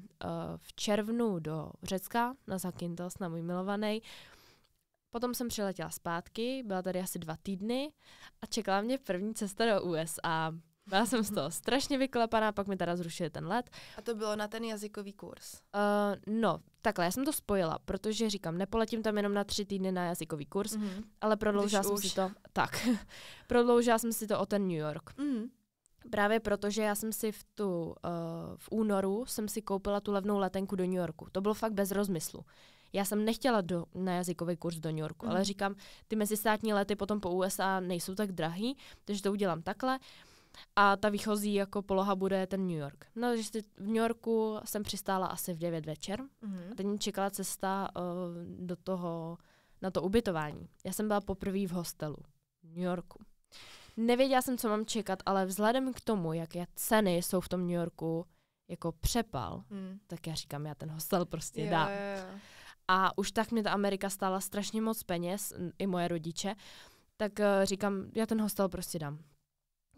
v červnu do Řecka na Zakintos, na můj milovaný. Potom jsem přiletěla zpátky, byla tady asi dva týdny a čekala mě první cesta do USA. Byla jsem z toho strašně vyklepaná, pak mi teda zrušili ten let. A to bylo na ten jazykový kurz? Uh, no, takhle, já jsem to spojila, protože říkám, nepoletím tam jenom na tři týdny na jazykový kurz, mm-hmm. ale prodloužila jsem už. si to, tak, prodloužila jsem si to o ten New York. Mm-hmm. Právě protože já jsem si v tu, uh, v únoru jsem si koupila tu levnou letenku do New Yorku. To bylo fakt bez rozmyslu já jsem nechtěla do, na jazykový kurz do New Yorku, mm. ale mhm. říkám, ty mezistátní lety potom po USA nejsou tak drahý, takže to udělám takhle. A ta výchozí jako poloha bude ten New York. No, jste v New Yorku jsem přistála asi v 9 večer. Mm. A teď mě čekala cesta uh, do toho, na to ubytování. Já jsem byla poprvé v hostelu v New Yorku. Nevěděla jsem, co mám čekat, ale vzhledem k tomu, jaké ceny jsou v tom New Yorku jako přepal, mm. tak já říkám, já ten hostel prostě jo, dám. Jo, jo a už tak mě ta Amerika stála strašně moc peněz, i moje rodiče, tak eh, říkám, já ten hostel prostě dám.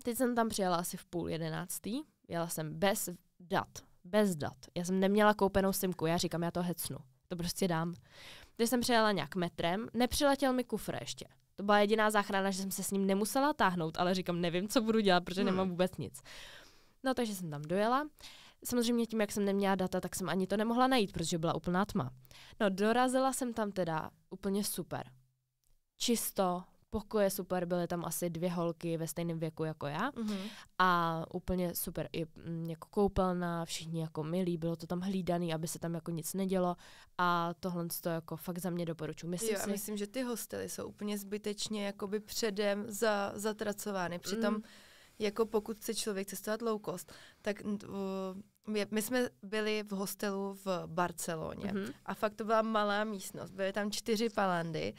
Teď jsem tam přijela asi v půl jedenáctý, jela jsem bez dat, bez dat. Já jsem neměla koupenou simku, já říkám, já to hecnu, to prostě dám. Teď jsem přijela nějak metrem, nepřiletěl mi kufr ještě. To byla jediná záchrana, že jsem se s ním nemusela táhnout, ale říkám, nevím, co budu dělat, protože hmm. nemám vůbec nic. No takže jsem tam dojela Samozřejmě tím, jak jsem neměla data, tak jsem ani to nemohla najít, protože byla úplná tma. No, dorazila jsem tam teda úplně super. Čisto, pokoje super, byly tam asi dvě holky ve stejném věku jako já mm-hmm. a úplně super, i mm, jako koupelna, všichni jako milí, bylo to tam hlídaný, aby se tam jako nic nedělo a tohle to jako fakt za mě doporučuji. Myslím, jo, si... myslím, že ty hostely jsou úplně zbytečně jakoby předem za, zatracovány, přitom mm. jako pokud chce člověk cestovat low cost, tak uh, my, jsme byli v hostelu v Barceloně mm-hmm. a fakt to byla malá místnost. Byly tam čtyři palandy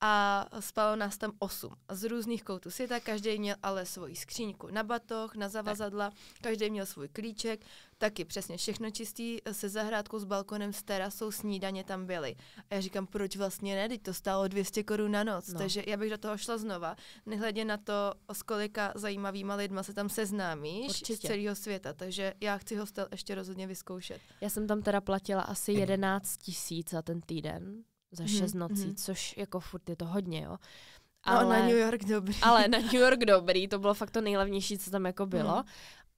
a spalo nás tam osm z různých koutů světa, každý měl ale svoji skříňku na batoh, na zavazadla, každý měl svůj klíček, taky přesně všechno čistý, e, se zahrádkou, s balkonem, s terasou, snídaně tam byly. A já říkám, proč vlastně ne, teď to stálo 200 korun na noc, no. takže já bych do toho šla znova, nehledě na to, s kolika zajímavýma lidma se tam seznámíš Určitě. z celého světa, takže já chci hostel ještě rozhodně vyzkoušet. Já jsem tam teda platila asi 11 tisíc za ten týden za mhm, šest mm-hmm. nocí, mhm. což jako furt je to hodně, jo. Ale, no, na New York dobrý. Ale na New York dobrý, to bylo fakt to nejlevnější, co tam jako bylo. Mm.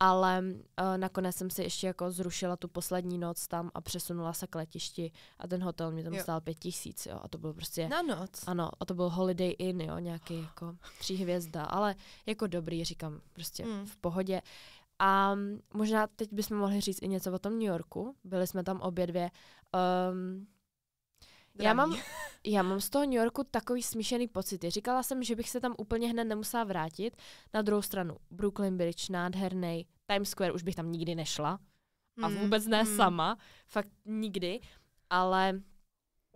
Ale uh, nakonec jsem si ještě jako zrušila tu poslední noc tam a přesunula se k letišti a ten hotel mi tam jo. stál pět tisíc, jo. A to bylo prostě... Na noc? Ano, a to byl Holiday Inn, jo, nějaký jako tří hvězda, ale jako dobrý, říkám, prostě mm. v pohodě. A možná teď bychom mohli říct i něco o tom New Yorku. Byli jsme tam obě dvě. Um, zdraví. Já mám, já mám z toho New Yorku takový smíšený pocity. Říkala jsem, že bych se tam úplně hned nemusela vrátit. Na druhou stranu, Brooklyn Bridge, nádherný, Times Square už bych tam nikdy nešla. A mm, vůbec ne hmm. sama, fakt nikdy. Ale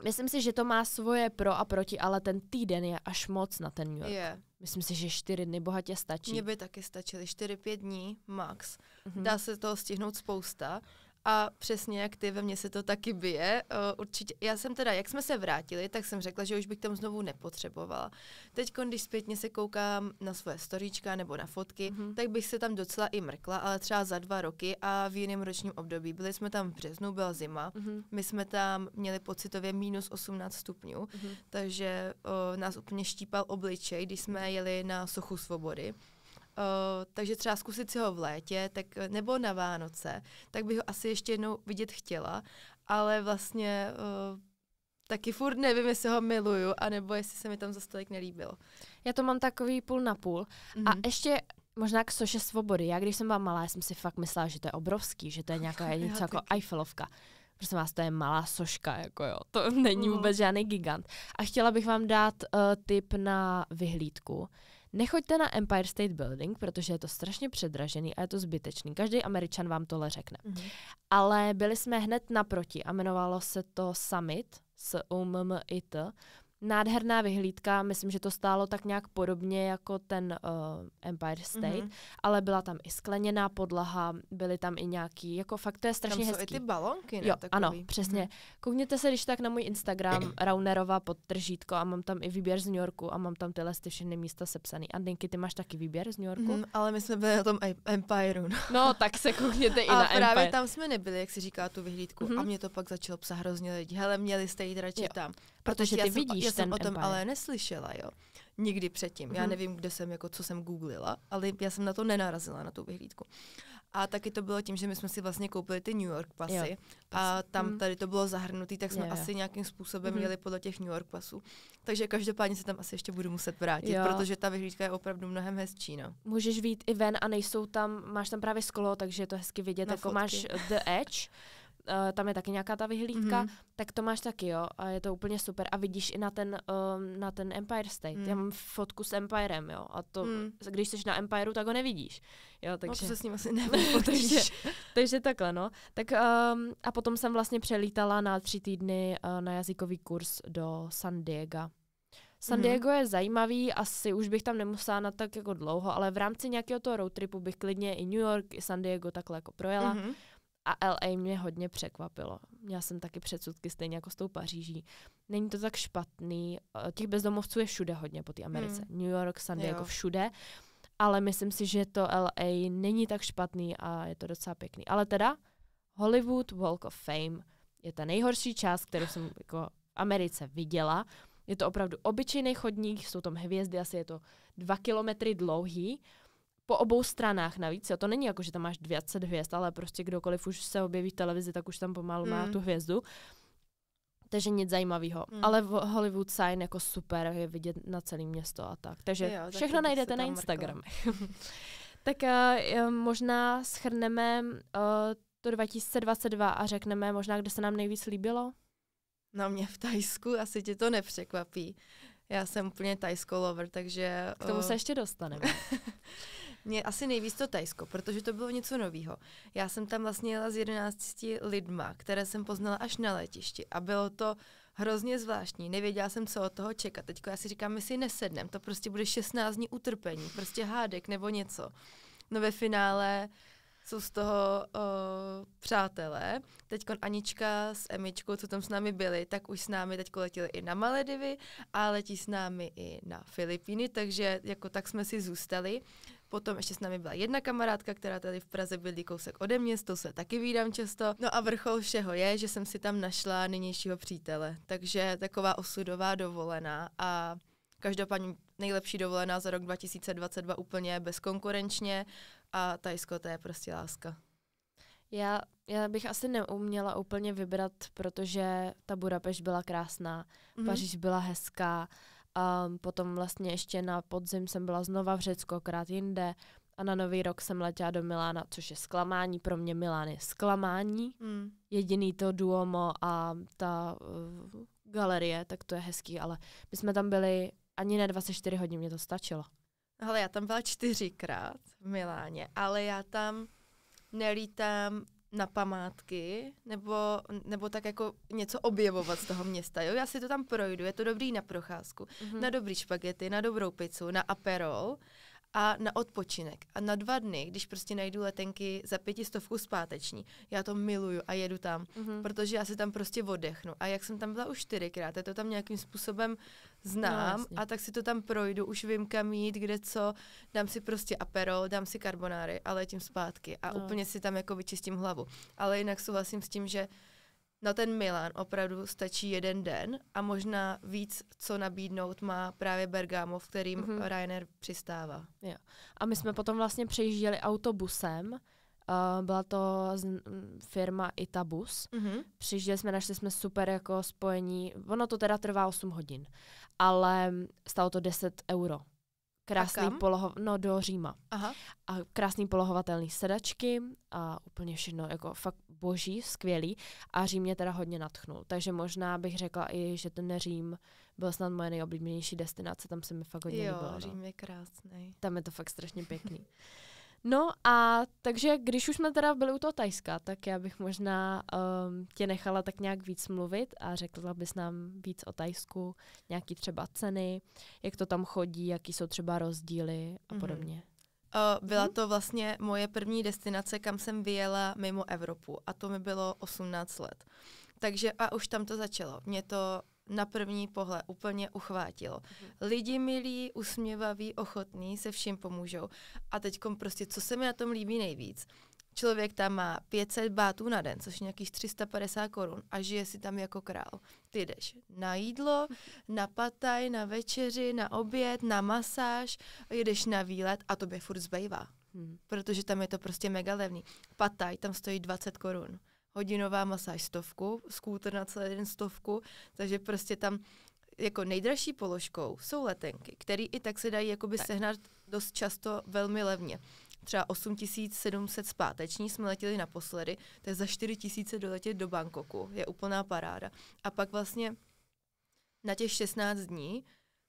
myslím si, že to má svoje pro a proti, ale ten týden je až moc na ten New York. Yeah. Myslím si, že čtyři dny bohatě stačí. Mně by taky stačily, čtyři, pět dní max. Mm-hmm. Dá se toho stihnout spousta. A přesně jak ty, ve mně se to taky bije. Eh, určitě, já jsem teda, jak jsme se vrátili, tak jsem řekla, že už bych tam znovu nepotřebovala. Teď, když zpětně se koukám na svoje storíčka nebo na fotky, mm-hmm. tak bych se tam docela i mrkla, ale třeba za dva roky a v jiném ročním období. Byli jsme tam v březnu, byla zima, mm-hmm. my jsme tam měli pocitově minus 18 stupňů, mm-hmm. takže o, eh, nás úplně štípal obličej, když jsme mhm. jeli na Sochu svobody Eh, takže třeba zkusit si ho v létě, tak, eh, nebo na Vánoce, tak bych ho asi ještě jednou vidět chtěla, ale vlastně uh, taky furt nevím, jestli ho miluju, anebo jestli se mi tam zase tolik nelíbilo. Já to mám takový půl na půl. Mm-hmm. A mhm. ještě možná k soše svobody. Já když jsem byla malá, já jsem si fakt myslela, že to je obrovský, že to je nějaká je něco jako Eiffelovka. Prosím vás, to je malá soška, jako jo. To není mhm. vůbec žádný gigant. A chtěla bych vám dát uh, tip na vyhlídku. Nechoďte na Empire State Building, protože je to strašně předražený a je to zbytečný. Každý Američan vám tohle řekne. Mm-hmm. Ale byli jsme hned naproti a jmenovalo se to Summit s UMMIT, nádherná vyhlídka, myslím, že to stálo tak nějak podobně jako ten uh, Empire State, mm-hmm. ale byla tam i skleněná podlaha, byly tam i nějaký, jako fakt to je strašně tam jsou hezký. i ty balonky, ne? Jo, Takový. ano, mhm. přesně. Mm-hmm. Koukněte se, když tak na můj Instagram, Raunerova podtržítko a mám tam i výběr z New Yorku a mám tam tyhle ty všechny místa sepsaný. A Dinky, ty máš taky výběr z New Yorku? Mm, ale my jsme byli na tom Empireu. No, no tak se koukněte i a na právě Empire. tam jsme nebyli, jak si říká tu vyhlídku mm-hmm. a mhm. mě to pak začalo psa hrozně lidi. Hele, měli jste jít radši jo. tam. Protože já vidíš jsem, vidíš já jsem o tom empire. ale neslyšela, jo. Nikdy předtím. Já mhm. nevím, kde jsem, jako co jsem googlila, ale já jsem na to nenarazila, na tu vyhlídku. A taky to bylo tím, že my jsme si vlastně koupili ty New York pasy jo, a tam mm. tady to bylo zahrnutý, tak jsme jo, jo. asi nějakým způsobem mm. jeli podle těch New York pasů. Takže každopádně se tam asi ještě budu muset vrátit, jo. protože ta vyhlídka je opravdu mnohem hezčí. No. Můžeš vít i ven a nejsou tam, máš tam právě sklo, takže je to hezky vidět, na jako fotky. máš The Edge. Eh, tam je taky nějaká ta vyhlídka, mm-hmm. tak to máš taky, jo, a je to úplně super. A vidíš i na ten, um, na ten Empire State. Mm. Já mhm. mám fotku s Empirem, jo, a to, mm. když jsi na Empireu, tak ho nevidíš. Jo, takže, no to se s ním asi takže, takže takhle, no. Tak um, a potom jsem vlastně přelítala na tři týdny uh, na jazykový kurz do San Diego. San mhm. Diego mm. je zajímavý, asi už bych tam nemusela na tak jako dlouho, ale v rámci nějakého toho road tripu bych klidně i New York, i San Diego takhle jako projela. Mm-hmm a LA mě hodně překvapilo. Měla jsem taky předsudky stejně jako s tou Paříží. Není to tak špatný. Eh, těch bezdomovců je všude hodně po té Americe. Hmm. New York, San Diego, jo. všude. Ale myslím si, že to LA není tak špatný a je to docela pěkný. Ale teda Hollywood Walk of Fame je ta nejhorší část, kterou jsem jako v Americe viděla. Je to opravdu obyčejný chodník, jsou tam hvězdy, asi je to dva kilometry dlouhý po obou stranách navíc. Jo. To není jako, že tam máš 20 hvězd, ale prostě kdokoliv už se objeví v televizi, tak už tam pomalu mm. má tu hvězdu. Takže nic zajímavého. Mm. Ale Hollywood Sign jako super je vidět na celé město a tak. Takže jo, všechno najdete na Instagramu. tak uh, možná schrneme uh, to 2022 a řekneme možná, kde se nám nejvíc líbilo. Na mě v Tajsku asi tě to nepřekvapí. Já jsem úplně tajsko lover, takže... K tomu uh... se ještě dostaneme. Mě asi nejvíc to Tajsko, protože to bylo něco nového. Já jsem tam vlastně jela s 11 lidma, které jsem poznala až na letišti a bylo to hrozně zvláštní. Nevěděla jsem, co od toho čekat. Teď já si říkám, my si nesednem, to prostě bude 16 dní utrpení, prostě hádek nebo něco. No ve finále jsou z toho o, přátelé. Teď Anička s Emičkou, co tam s námi byli, tak už s námi teď letěli i na Maledivy a letí s námi i na Filipíny, takže jako tak jsme si zůstali. Potom ještě s námi byla jedna kamarádka, která tady v Praze byl kousek ode mě, to se taky vídám často. No a vrchol všeho je, že jsem si tam našla nynějšího přítele. Takže taková osudová dovolená a každopádně nejlepší dovolená za rok 2022 úplně bezkonkurenčně a Tajsko to je prostě láska. Já, já bych asi neuměla úplně vybrat, protože ta Budapešť byla krásná, mm-hmm. Paříž byla hezká, a potom vlastně ještě na podzim jsem byla znova v Řecku, krát jinde. A na nový rok jsem letěla do Milána, což je zklamání. Pro mě Milán je zklamání. Mm. Jediný to Duomo a ta uh, galerie, tak to je hezký, ale my jsme tam byli ani ne 24 hodin, mě to stačilo. ale já tam byla čtyřikrát v Miláně, ale já tam nelítám na památky, nebo, nebo tak jako něco objevovat z toho města. Jo? Já si to tam projdu, je to dobrý na procházku, mm-hmm. na dobrý špagety, na dobrou pizzu, na aperol a na odpočinek. A na dva dny, když prostě najdu letenky za pětistovku zpáteční, já to miluju a jedu tam, mm-hmm. protože já si tam prostě odechnu. A jak jsem tam byla už čtyřikrát, to tam nějakým způsobem no, znám no, a tak si to tam projdu, už vím kam jít, kde co, dám si prostě apero, dám si karbonáry a letím zpátky a no. úplně si tam jako vyčistím hlavu. Ale jinak souhlasím s tím, že na ten Milan opravdu stačí jeden den a možná víc, co nabídnout, má právě Bergamo, v kterým mm-hmm. Ryanair přistává. Jo. A my jsme potom vlastně přejižděli autobusem, uh, byla to z, m, firma Itabus. Mm-hmm. Přijížděli jsme, našli jsme super jako spojení, ono to teda trvá 8 hodin, ale stalo to 10 euro krásný poloho, no do Říma. Aha. A krásný polohovatelný sedačky a úplně všechno, jako fakt boží, skvělý. A Řím mě teda hodně natchnul. Takže možná bych řekla i, že ten Řím byl snad moje nejoblíbenější destinace, tam se mi fakt hodně jo, líbilo. Jo, no. Řím no. je krásný. Tam je to fakt strašně pěkný. No a takže když už jsme teda byli u toho Tajska, tak já bych možná um, tě nechala tak nějak víc mluvit a řekla bys nám víc o Tajsku, nějaký třeba ceny, jak to tam chodí, jaký jsou třeba rozdíly a mhm. podobně. Mm-hmm. Uh, byla mhm. to vlastně moje první destinace, kam jsem vyjela mimo Evropu a to mi bylo 18 let. Takže a už tam to začalo. Mě to na první pohled úplně uchvátilo. Mm-hmm. Lidi milí, usměvaví, ochotní, se vším pomůžou. A teď prostě, co se mi na tom líbí nejvíc? Člověk tam má 500 bátů na den, což je nějakých 350 korun a žije si tam jako král. Ty jdeš na jídlo, na pataj, na večeři, na oběd, na masáž, jedeš na výlet a tobě furt zbejvá. Hmm. Protože tam je to prostě mega levný. Pataj tam stojí 20 korun hodinová masáž stovku, skútr na celý den stovku, takže prostě tam jako nejdražší položkou jsou letenky, které i tak se dají jakoby tak. sehnat dost často velmi levně. Třeba 8700 zpáteční jsme letěli naposledy, to je za 4000 doletět do Bangkoku, je úplná paráda. A pak vlastně na těch 16 dní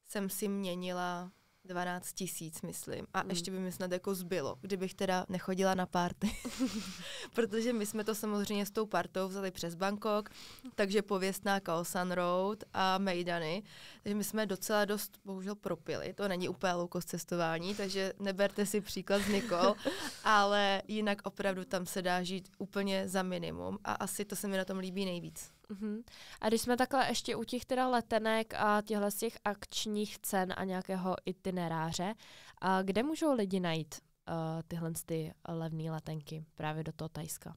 jsem si měnila 12 tisíc, myslím. A mm. ještě by mi snad jako zbylo, kdybych teda nechodila na party. Protože my jsme to samozřejmě s tou partou vzali přes Bangkok, takže pověstná Kaosan Road a Mejdany. Takže my jsme docela dost, bohužel, propili. To není úplně loukost cestování, takže neberte si příklad z Nikol. ale jinak opravdu tam se dá žít úplně za minimum a asi to se mi na tom líbí nejvíc. Uhum. A když jsme takhle ještě u těch teda letenek a těchto z těch akčních cen a nějakého itineráře, a kde můžou lidi najít uh, tyhle ty levné letenky právě do toho Tajska?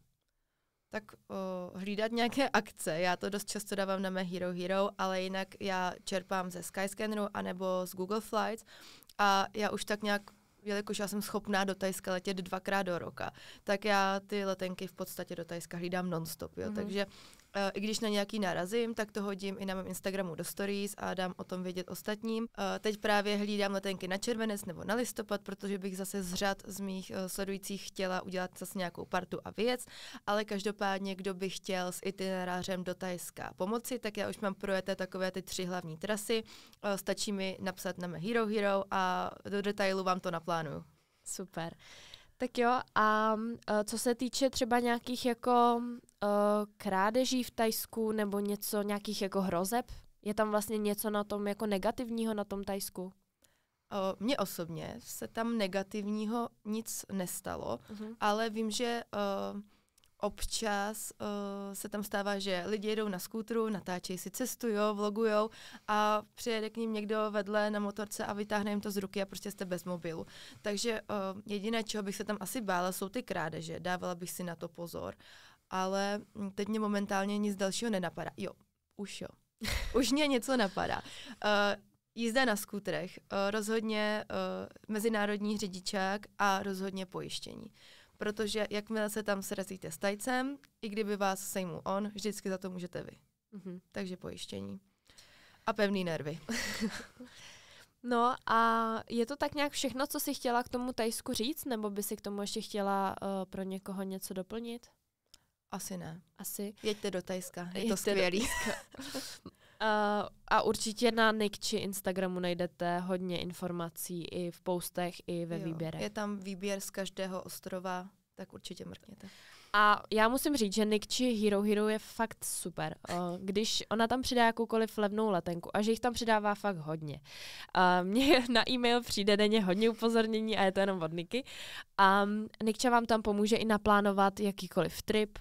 tak uh, hlídat nějaké akce. Já to dost často dávám na mé Hero Hero, ale jinak já čerpám ze Skyscanneru anebo z Google Flights a já už tak nějak jelikož já jsem schopná do Tajska letět dvakrát do roka, tak já ty letenky v podstatě do Tajska hlídám nonstop. Jo? Mm-hmm. Takže Eh, i když na nějaký narazím, tak to hodím i na mém Instagramu do stories a dám o tom vědět ostatním. Eh, teď právě hlídám letenky na červenec nebo na listopad, protože bych zase z řad z mých eh, sledujících chtěla udělat zase nějakou partu a věc, ale každopádně, kdo by chtěl s itinerářem do Tajska pomoci, tak já už mám projeté takové ty tři hlavní trasy. Stačí mi napsat na mé Hero Hero a do detailu vám to naplánuju. Super. Tak jo, a e, co se týče třeba nějakých jako e, krádeží v Tajsku nebo něco, nějakých jako hrozeb, je tam vlastně něco na tom jako negativního na tom Tajsku? Mně osobně se tam negativního nic nestalo, uh-huh. ale vím, že uh, občas uh, se tam stává, že lidi jedou na skútru, natáčejí si cestu, jo, vlogujou a přijede k ním někdo vedle na motorce a vytáhne jim to z ruky a prostě jste bez mobilu. Takže uh, jediné, čeho bych se tam asi bála, jsou ty krádeže, dávala bych si na to pozor. Ale hm, teď mě momentálně nic dalšího nenapadá. Jo, už jo. už mě něco napadá. Uh, jízda na skutrech, rozhodně mezinárodní řidičák a rozhodně pojištění protože jakmile se tam srazíte s tajcem, i kdyby vás sejmul on, vždycky za to můžete vy. Mm-hmm. Takže pojištění. A pevný nervy. no a je to tak nějak všechno, co jsi chtěla k tomu tajsku říct, nebo by si k tomu ještě chtěla uh, pro někoho něco doplnit? Asi ne. Asi. Jeďte do Tajska, je Jeďte to skvělý. Eh, a určitě na Nikči Instagramu najdete hodně informací i v postech, i ve jo, výběrech. Je tam výběr z každého ostrova, tak určitě mrkněte. A já musím říct, že Nikči Hero Hero je fakt super. Eh, když ona tam přidá jakoukoliv levnou letenku a že jich tam přidává fakt hodně. Eh, mně na e-mail přijde denně hodně upozornění a je to jenom od Niky. A Nikča vám tam pomůže i naplánovat jakýkoliv trip,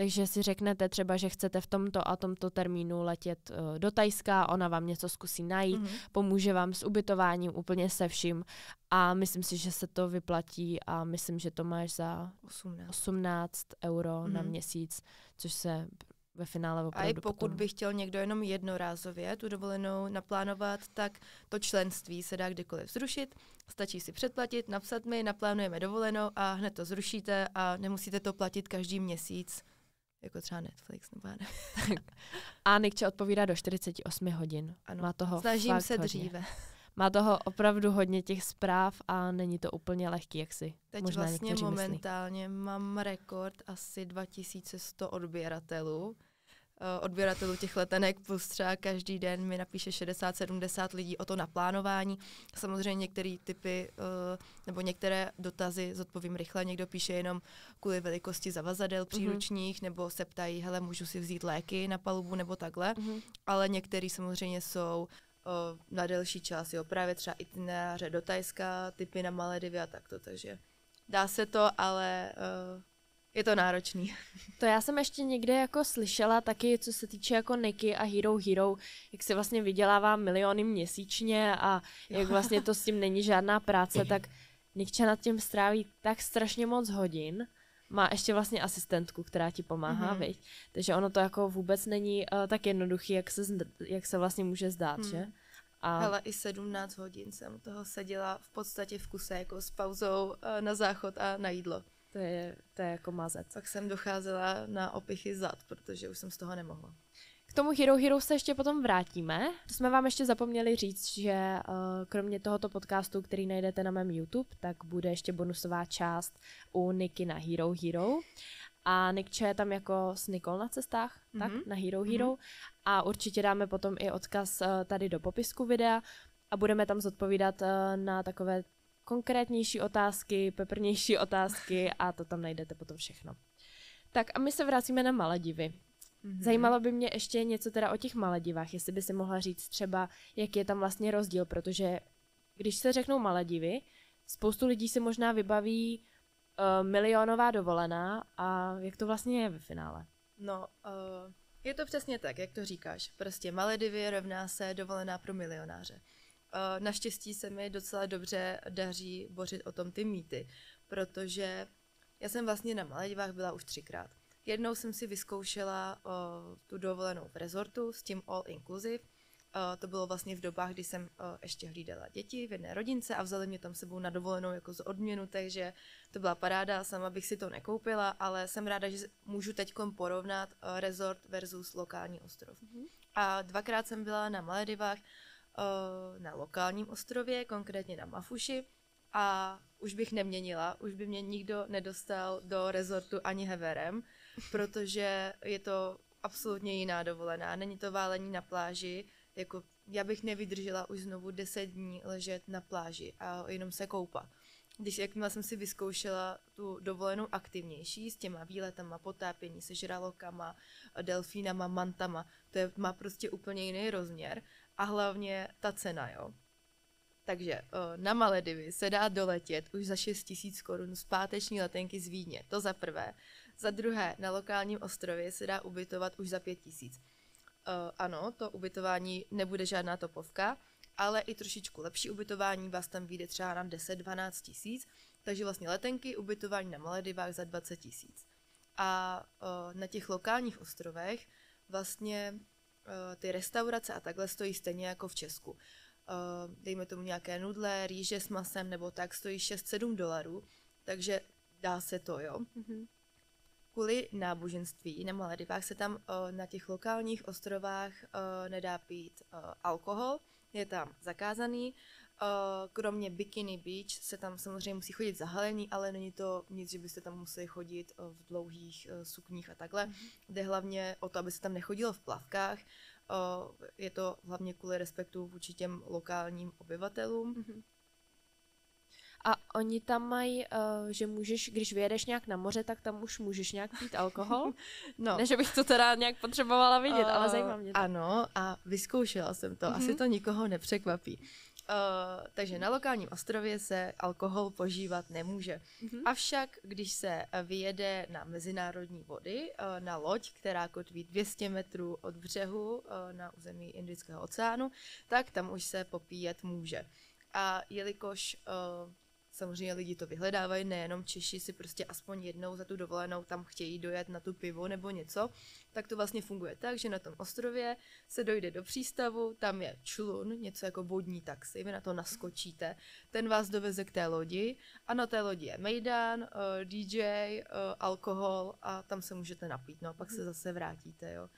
takže si řeknete třeba, že chcete v tomto a tomto termínu letět uh, do Tajska, ona vám něco zkusí najít, mm-hmm. pomůže vám s ubytováním, úplně se vším. A myslím si, že se to vyplatí a myslím, že to máš za 18, 18 euro mm-hmm. na mhm. měsíc, což se ve finále opravdu. A i pokud potom... by chtěl někdo jenom jednorázově tu dovolenou naplánovat, tak to členství se dá kdykoliv zrušit. Stačí si předplatit, napsat mi, naplánujeme dovolenou a hned to zrušíte a nemusíte to platit každý měsíc jako třeba Netflix nebo já nevím. a Nikče odpovídá do 48 hodin. Ano, Má toho snažím se dříve. Hodně. Má toho opravdu hodně těch zpráv a není to úplně lehký, jak si Teď možná vlastně momentálně myslí. mám rekord asi 2100 odběratelů Eh, odběratelů těch letenek, plus třeba každý den mi napíše 60-70 lidí o to naplánování. Samozřejmě některé typy eh, nebo některé dotazy zodpovím rychle, někdo píše jenom kvůli velikosti zavazadel mhm. příručních, mm-hmm. nebo se ptají, hele, můžu si vzít léky na palubu nebo takhle, mm-hmm. ale některé samozřejmě jsou o, eh, na delší čas, jo, právě třeba itineráře do Tajska, typy na Maledivy a takto, takže dá se to, ale uh, je to náročný. To já jsem ještě někde jako slyšela taky, co se týče jako Nicky a Hero Hero, jak se vlastně vydělává miliony měsíčně a jak vlastně to s tím není žádná práce, tak Nikča nad tím stráví tak strašně moc hodin. Má ještě vlastně asistentku, která ti pomáhá, mm-hmm. viď? Takže ono to jako vůbec není uh, tak jednoduchý, jak se, zd- jak se vlastně může zdát, mm. že? Hmm. A... Hele, i 17 hodin jsem toho seděla v podstatě v kuse, jako s pauzou uh, na záchod a na jídlo. To je, to je jako mazec. Pak jsem docházela na opichy zad, protože už jsem z toho nemohla. K tomu Hero Hero se ještě potom vrátíme. To jsme vám ještě zapomněli říct, že eh, kromě tohoto podcastu, který najdete na mém YouTube, tak bude ještě bonusová část u Niky na Hero Hero. A Nikče je tam jako s Nikol na cestách, mm-hmm. tak mhm. na Hero mhm. Hero. Mm-hmm. A určitě dáme potom i odkaz eh, tady do popisku videa a budeme tam zodpovídat eh, na takové konkrétnější otázky, peprnější otázky a to tam najdete potom všechno. Tak a my se vracíme na Maledivy. Mm-hmm. Zajímalo by mě ještě něco teda o těch Maledivách, jestli by si mohla říct třeba, jak je tam vlastně rozdíl, protože když se řeknou Maledivy, spoustu lidí si možná vybaví uh, milionová dovolená a jak to vlastně je ve finále? No, uh, je to přesně tak, jak to říkáš. Prostě Maledivy rovná se dovolená pro milionáře. Eh, naštěstí se mi docela dobře daří bořit o tom ty mýty, protože já jsem vlastně na Maledivách byla už třikrát. Jednou jsem si vyzkoušela eh, tu dovolenou v rezortu s tím all inclusive. Eh, to bylo vlastně v dobách, kdy jsem ještě hlídala děti v jedné rodince a vzali mě tam sebou na dovolenou jako z odměnu, takže to byla paráda, sama bych si to nekoupila, ale jsem ráda, že můžu teď porovnat rezort resort versus lokální ostrov. Mm-hmm. A dvakrát jsem byla na Maledivách, Eh, na lokálním ostrově, konkrétně na Mafuši, a už bych neměnila, už by mě nikdo nedostal do rezortu ani heverem, protože je to absolutně jiná dovolená. Není to válení na pláži, jako já bych nevydržela už znovu 10 dní ležet na pláži a jenom se koupat. Když jakmile jsem si vyzkoušela tu dovolenou aktivnější s těma výletama, potápění se žralokama, delfínama, mantama, to je, má prostě úplně jiný rozměr a hlavně ta cena, jo. Takže eh, na Maledivy se dá doletět už za 6 tisíc korun páteční letenky z Vídně, to za prvé. Za druhé, na lokálním ostrově se dá ubytovat už za 5 tisíc. Eh, ano, to ubytování nebude žádná topovka, ale i trošičku lepší ubytování vás tam vyjde třeba na 10-12 tisíc, takže vlastně letenky, ubytování na Maledivách za 20 tisíc. A eh, na těch lokálních ostrovech vlastně Eh, ty restaurace a takhle stojí stejně jako v Česku. Eh, dejme tomu nějaké nudle, rýže s masem nebo tak, stojí 6-7 dolarů, takže dá se to, jo. Mm-hmm. Kvůli náboženství na Maledivách se tam eh, na těch lokálních ostrovách nedá pít alkohol, je tam zakázaný Eh, kromě Bikini Beach se tam samozřejmě musí chodit zahalení, ale není to nic, že byste tam museli chodit eh, v dlouhých eh, sukních a takhle. Mm-hmm. Jde hlavně o to, aby se tam nechodilo v plavkách. Je to hlavně kvůli respektu vůči těm lokálním obyvatelům. Mm-hmm. A oni tam mají, že můžeš, když vyjedeš nějak na moře, tak tam už můžeš nějak pít alkohol. no. Ne, že bych to teda nějak potřebovala vidět, uh, ale zajímá mě to. Ano, a vyzkoušela jsem to. Mm-hmm. Asi to nikoho nepřekvapí. Uh, takže na lokálním ostrově se alkohol požívat nemůže. Mm-hmm. Avšak, když se eh, vyjede na mezinárodní vody, uh, na loď, která kotví 200 metrů od břehu uh, na území Indického oceánu, tak tam už se popíjet může. A jelikož uh, Samozřejmě lidi to vyhledávají, nejenom Češi si prostě aspoň jednou za tu dovolenou tam chtějí dojet na tu pivo nebo něco. Tak to vlastně funguje tak, že na tom ostrově se dojde do přístavu, tam je člun, něco jako vodní taxi, vy na to naskočíte, ten vás doveze k té lodi a na té lodi je mejdán, eh, DJ, eh, alkohol a tam se můžete napít, no a pak se zase vrátíte, jo.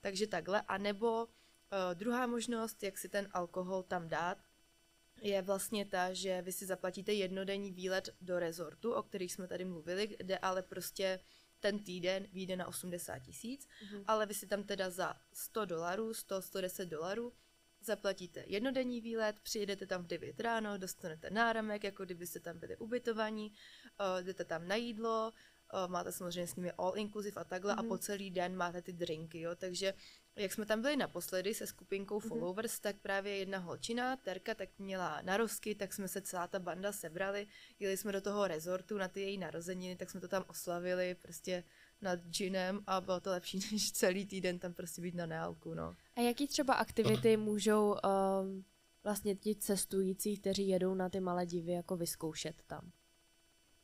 Takže takhle, a nebo Uh, eh, druhá možnost, jak si ten alkohol tam dát, je vlastně ta, že vy si zaplatíte jednodenní výlet do rezortu, o kterých jsme tady mluvili, kde ale prostě ten týden vyjde na 80 tisíc, mm-hmm. ale vy si tam teda za 100 dolarů, 100, 110 dolarů zaplatíte jednodenní výlet, přijedete tam v 9 ráno, dostanete náramek, jako kdybyste tam byli ubytovaní, uh, jdete tam na jídlo, máte samozřejmě s nimi all inclusive a takhle mm-hmm. a po mhm. celý den máte ty drinky, jo, takže jak jsme tam byli naposledy se skupinkou mhm. followers, mm-hmm. tak právě jedna holčina, Terka, tak měla narozky, tak jsme se celá ta banda sebrali, jeli jsme do toho rezortu na ty její narozeniny, tak jsme to tam oslavili prostě nad ginem a bylo to lepší, než celý týden tam prostě být na nealku, no. A jaký třeba aktivity hm. můžou um, vlastně ti cestující, kteří jedou na ty divy, jako vyzkoušet tam?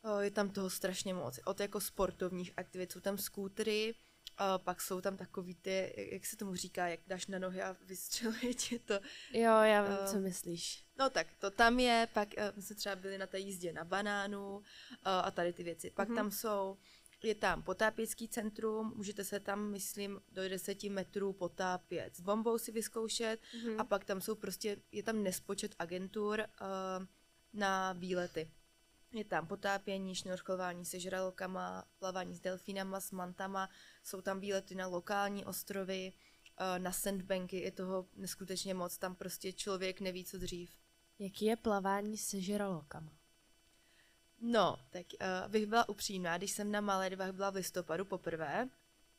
O, je tam toho strašně moc. Od jako sportovních aktivit jsou tam skútry, a pak jsou tam takový ty, jak se tomu říká, jak dáš na nohy a vystřeluje tě to. Jo, já vím, uh, co myslíš. No tak, to tam je, pak uh, jsme třeba byli na té jízdě na banánu uh, a tady ty věci. Pak mm-hmm. tam jsou, je tam potápěcký centrum, můžete se tam, myslím, do 10 metrů potápět s bombou si vyzkoušet mm-hmm. a pak tam jsou prostě, je tam nespočet agentur uh, na výlety. Je tam potápění, šnorchlování se žralokama, plavání s delfínama, s mantama, jsou tam výlety na lokální ostrovy, eh, na sandbanky, je toho neskutečně moc, tam prostě člověk neví, co dřív. Jaký je plavání se žralokama? No, tak uh, eh, bych byla upřímná, když jsem na Maledivách byla v listopadu poprvé,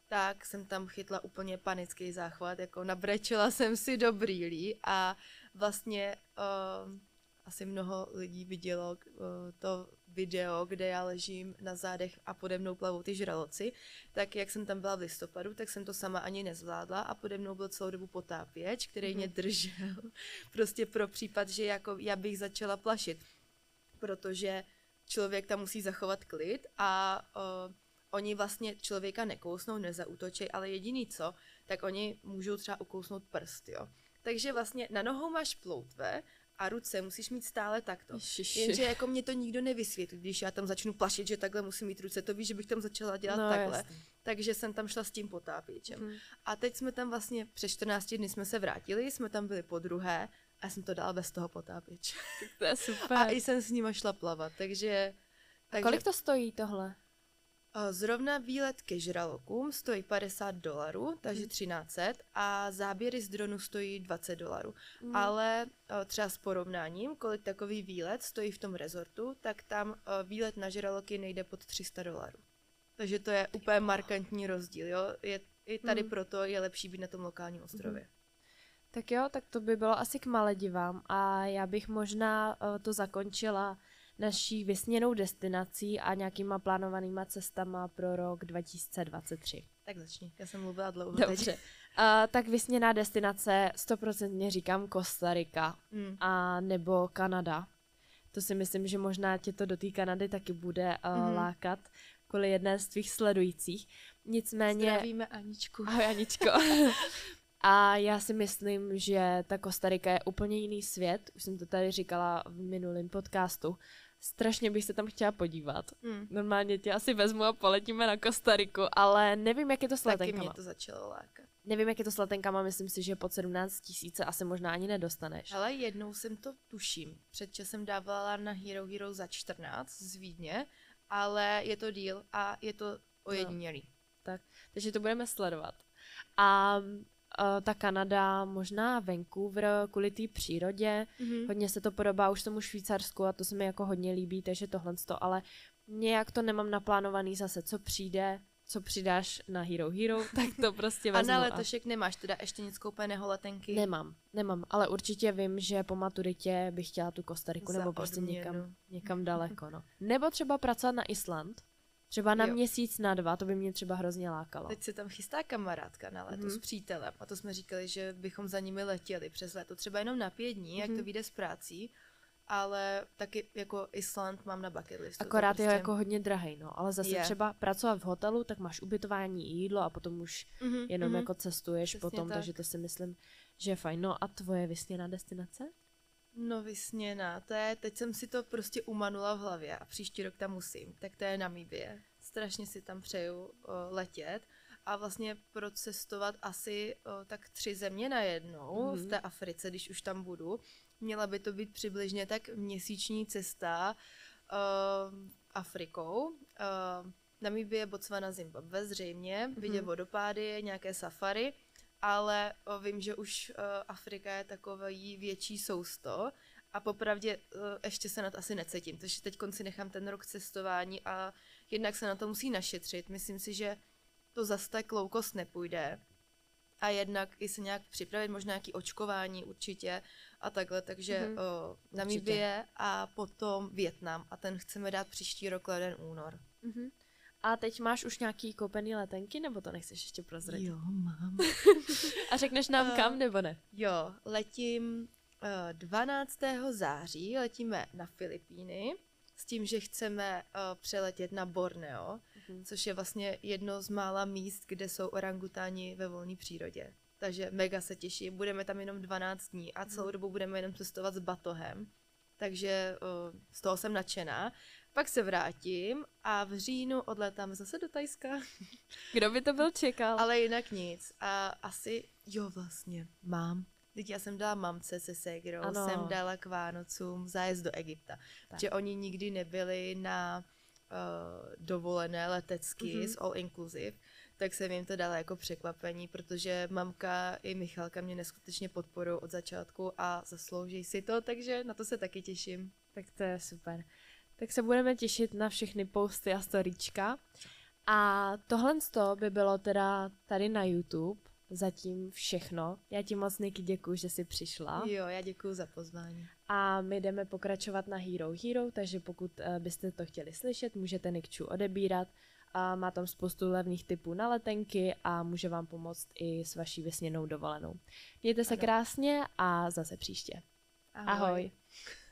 tak jsem tam chytla úplně panický záchvat, jako nabrečela jsem si do brýlí a vlastně uh, asi mnoho lidí vidělo uh, to video, kde já ležím na zádech a pode mnou plavou ty žraloci, tak jak jsem tam byla v listopadu, tak jsem to sama ani nezvládla a pode mnou byl celou dobu potápěč, který mm-hmm. mě mhm. držel prostě pro případ, že jako já bych začala plašit, protože člověk tam musí zachovat klid a o, oni vlastně člověka nekousnou, nezautočí, ale jediný co, tak oni můžou třeba ukousnout prst, jo. Takže vlastně na nohou máš ploutve a ruce musíš mít stále takto. Ježiši. Jenže jako mě to nikdo nevysvětlí, když já tam začnu plašit, že takhle musím mít ruce, to víš, že bych tam začala dělat no, takhle. Jasný. Takže jsem tam šla s tím potápěčem. Hmm. A teď jsme tam vlastně, před 14 dny jsme se vrátili, jsme tam byli po druhé a jsem to dala bez toho potápěče. To je super. A i jsem s nima šla plavat, takže... takže... A kolik to stojí tohle? Eh, zrovna výlet ke žralokům stojí 50 dolarů, takže hmm. 1300 a záběry z dronu stojí 20 dolarů. Mm. Ale eh, třeba s porovnáním, kolik takový výlet stojí v tom rezortu, tak tam eh, výlet na žraloky nejde pod 300 dolarů. Takže to je úplně markantní rozdíl, jo. Je, I tady mm. proto je lepší být na tom lokálním hmm. ostrově. Mm. Tak jo, tak to by bylo asi k Maledivám a já bych možná to zakončila naší vysněnou destinací a nějakýma plánovanýma cestama pro rok 2023. Tak začni, já jsem mluvila dlouho Dobře. Teď. Uh, tak vysněná destinace, stoprocentně říkám Kostarika mm. a nebo Kanada. To si myslím, že možná tě to do té Kanady taky bude uh, mm. lákat kvůli jedné z tvých sledujících. Nicméně... Zdravíme Aničku. Ahoj Aničko. A já si myslím, že ta Kostarika je úplně jiný svět, už jsem to tady říkala v minulém podcastu, strašně bych se tam chtěla podívat. Hmm. Normálně tě asi vezmu a poletíme na Kostariku, ale nevím, jak je to s Taky mě to začalo lákat. Nevím, jak je to s letenkama, myslím si, že pod 17 tisíce asi možná ani nedostaneš. Ale jednou jsem to tuším. Před časem dávala na Hero Hero za 14 z Vídně, ale je to díl a je to no. ojedinělý. No, tak, takže to budeme sledovat. A Eh, ta Kanada, možná Vancouver, kvůli té přírodě. Mm-hmm. Hodně se to podobá už tomu Švýcarsku a to se mi jako hodně líbí, takže tohle to, ale nějak to nemám naplánovaný zase, co přijde, co přidáš na Hero Hero, tak to prostě vezmu. a na letošek a... nemáš teda ještě nic koupeného letenky? Nemám, nemám, ale určitě vím, že po maturitě bych chtěla tu Kostariku Za nebo prostě odměnu. někam, někam daleko, no. Nebo třeba pracovat na Island. Třeba na jo. měsíc, na dva, to by mě třeba hrozně lákalo. Teď se tam chystá kamarádka na léto mm-hmm. s přítelem a to jsme říkali, že bychom za nimi letěli přes léto, třeba jenom na pět dní, mm-hmm. jak to mhm. vyjde z prací, ale taky jako Island mám na bucket listu. Akorát prostě... je jako hodně drahý, no, ale zase je. třeba pracovat v hotelu, tak máš ubytování, jídlo a potom už mm-hmm, jenom mm-hmm. jako cestuješ Přesně potom, tak. takže to si myslím, že je fajn. No a tvoje vysněná destinace? No vysněná, to je, teď jsem si to prostě umanula v hlavě a příští rok tam musím, tak to je Namíbie. Strašně si tam přeju o, letět a vlastně procestovat asi o, tak tři země najednou mm-hmm. v mhm. té Africe, když už tam budu. Měla by to být přibližně tak měsíční cesta o, Afrikou. Uh, Namíbie, Botswana, Zimbabwe zřejmě, mm-hmm. vodopády, nějaké safari – ale vím, že už e, Afrika je takový větší sousto a popravdě e, ještě se na to asi necetím, takže teď konci nechám ten rok cestování a jednak se na to musí našetřit. Myslím si, že to zase tak loukost nepůjde a jednak i se nějak připravit, možná nějaké očkování určitě a takhle, takže mm-hmm. o, Namibie a potom Větnam a ten chceme dát příští rok leden únor. Mm-hmm. A teď máš už nějaký koupený letenky, nebo to nechceš ještě prozradit? Jo, mám. a řekneš nám uh, kam, nebo ne? Jo, letím uh, eh, 12. září, letíme na Filipíny s tím, že chceme uh, přeletět na Borneo, uh-huh. což je vlastně jedno z mála míst, kde jsou orangutáni ve volné přírodě. Takže mega se těším, budeme tam jenom 12 dní a celou mhm. dobu budeme jenom cestovat s batohem. Takže uh, z toho jsem nadšená. Pak se vrátím a v říjnu odletám zase do Tajska. Kdo by to byl čekal? Ale jinak nic. A asi, jo vlastně, mám. Teď já jsem dala mamce se ségrou, ano. jsem dala k Vánocům zájezd do Egypta. Tak. Že oni nikdy nebyli na uh, dovolené letecky mm-hmm. s all inclusive, tak jsem jim to dala jako překvapení, protože mamka i Michalka mě neskutečně podporují od začátku a zaslouží si to, takže na to se taky těším. Tak to je super tak se budeme těšit na všechny posty a storíčka. A tohle by bylo teda tady na YouTube zatím všechno. Já ti moc, Niky, děkuji, že jsi přišla. Jo, já děkuji za pozvání. A my jdeme pokračovat na Hero Hero, takže pokud eh, byste to chtěli slyšet, můžete Nikču odebírat. A má tam spoustu levných typů na letenky a může vám pomoct i s vaší vysněnou dovolenou. Mějte se ano. krásně a zase příště. Ahoj. Ahoj.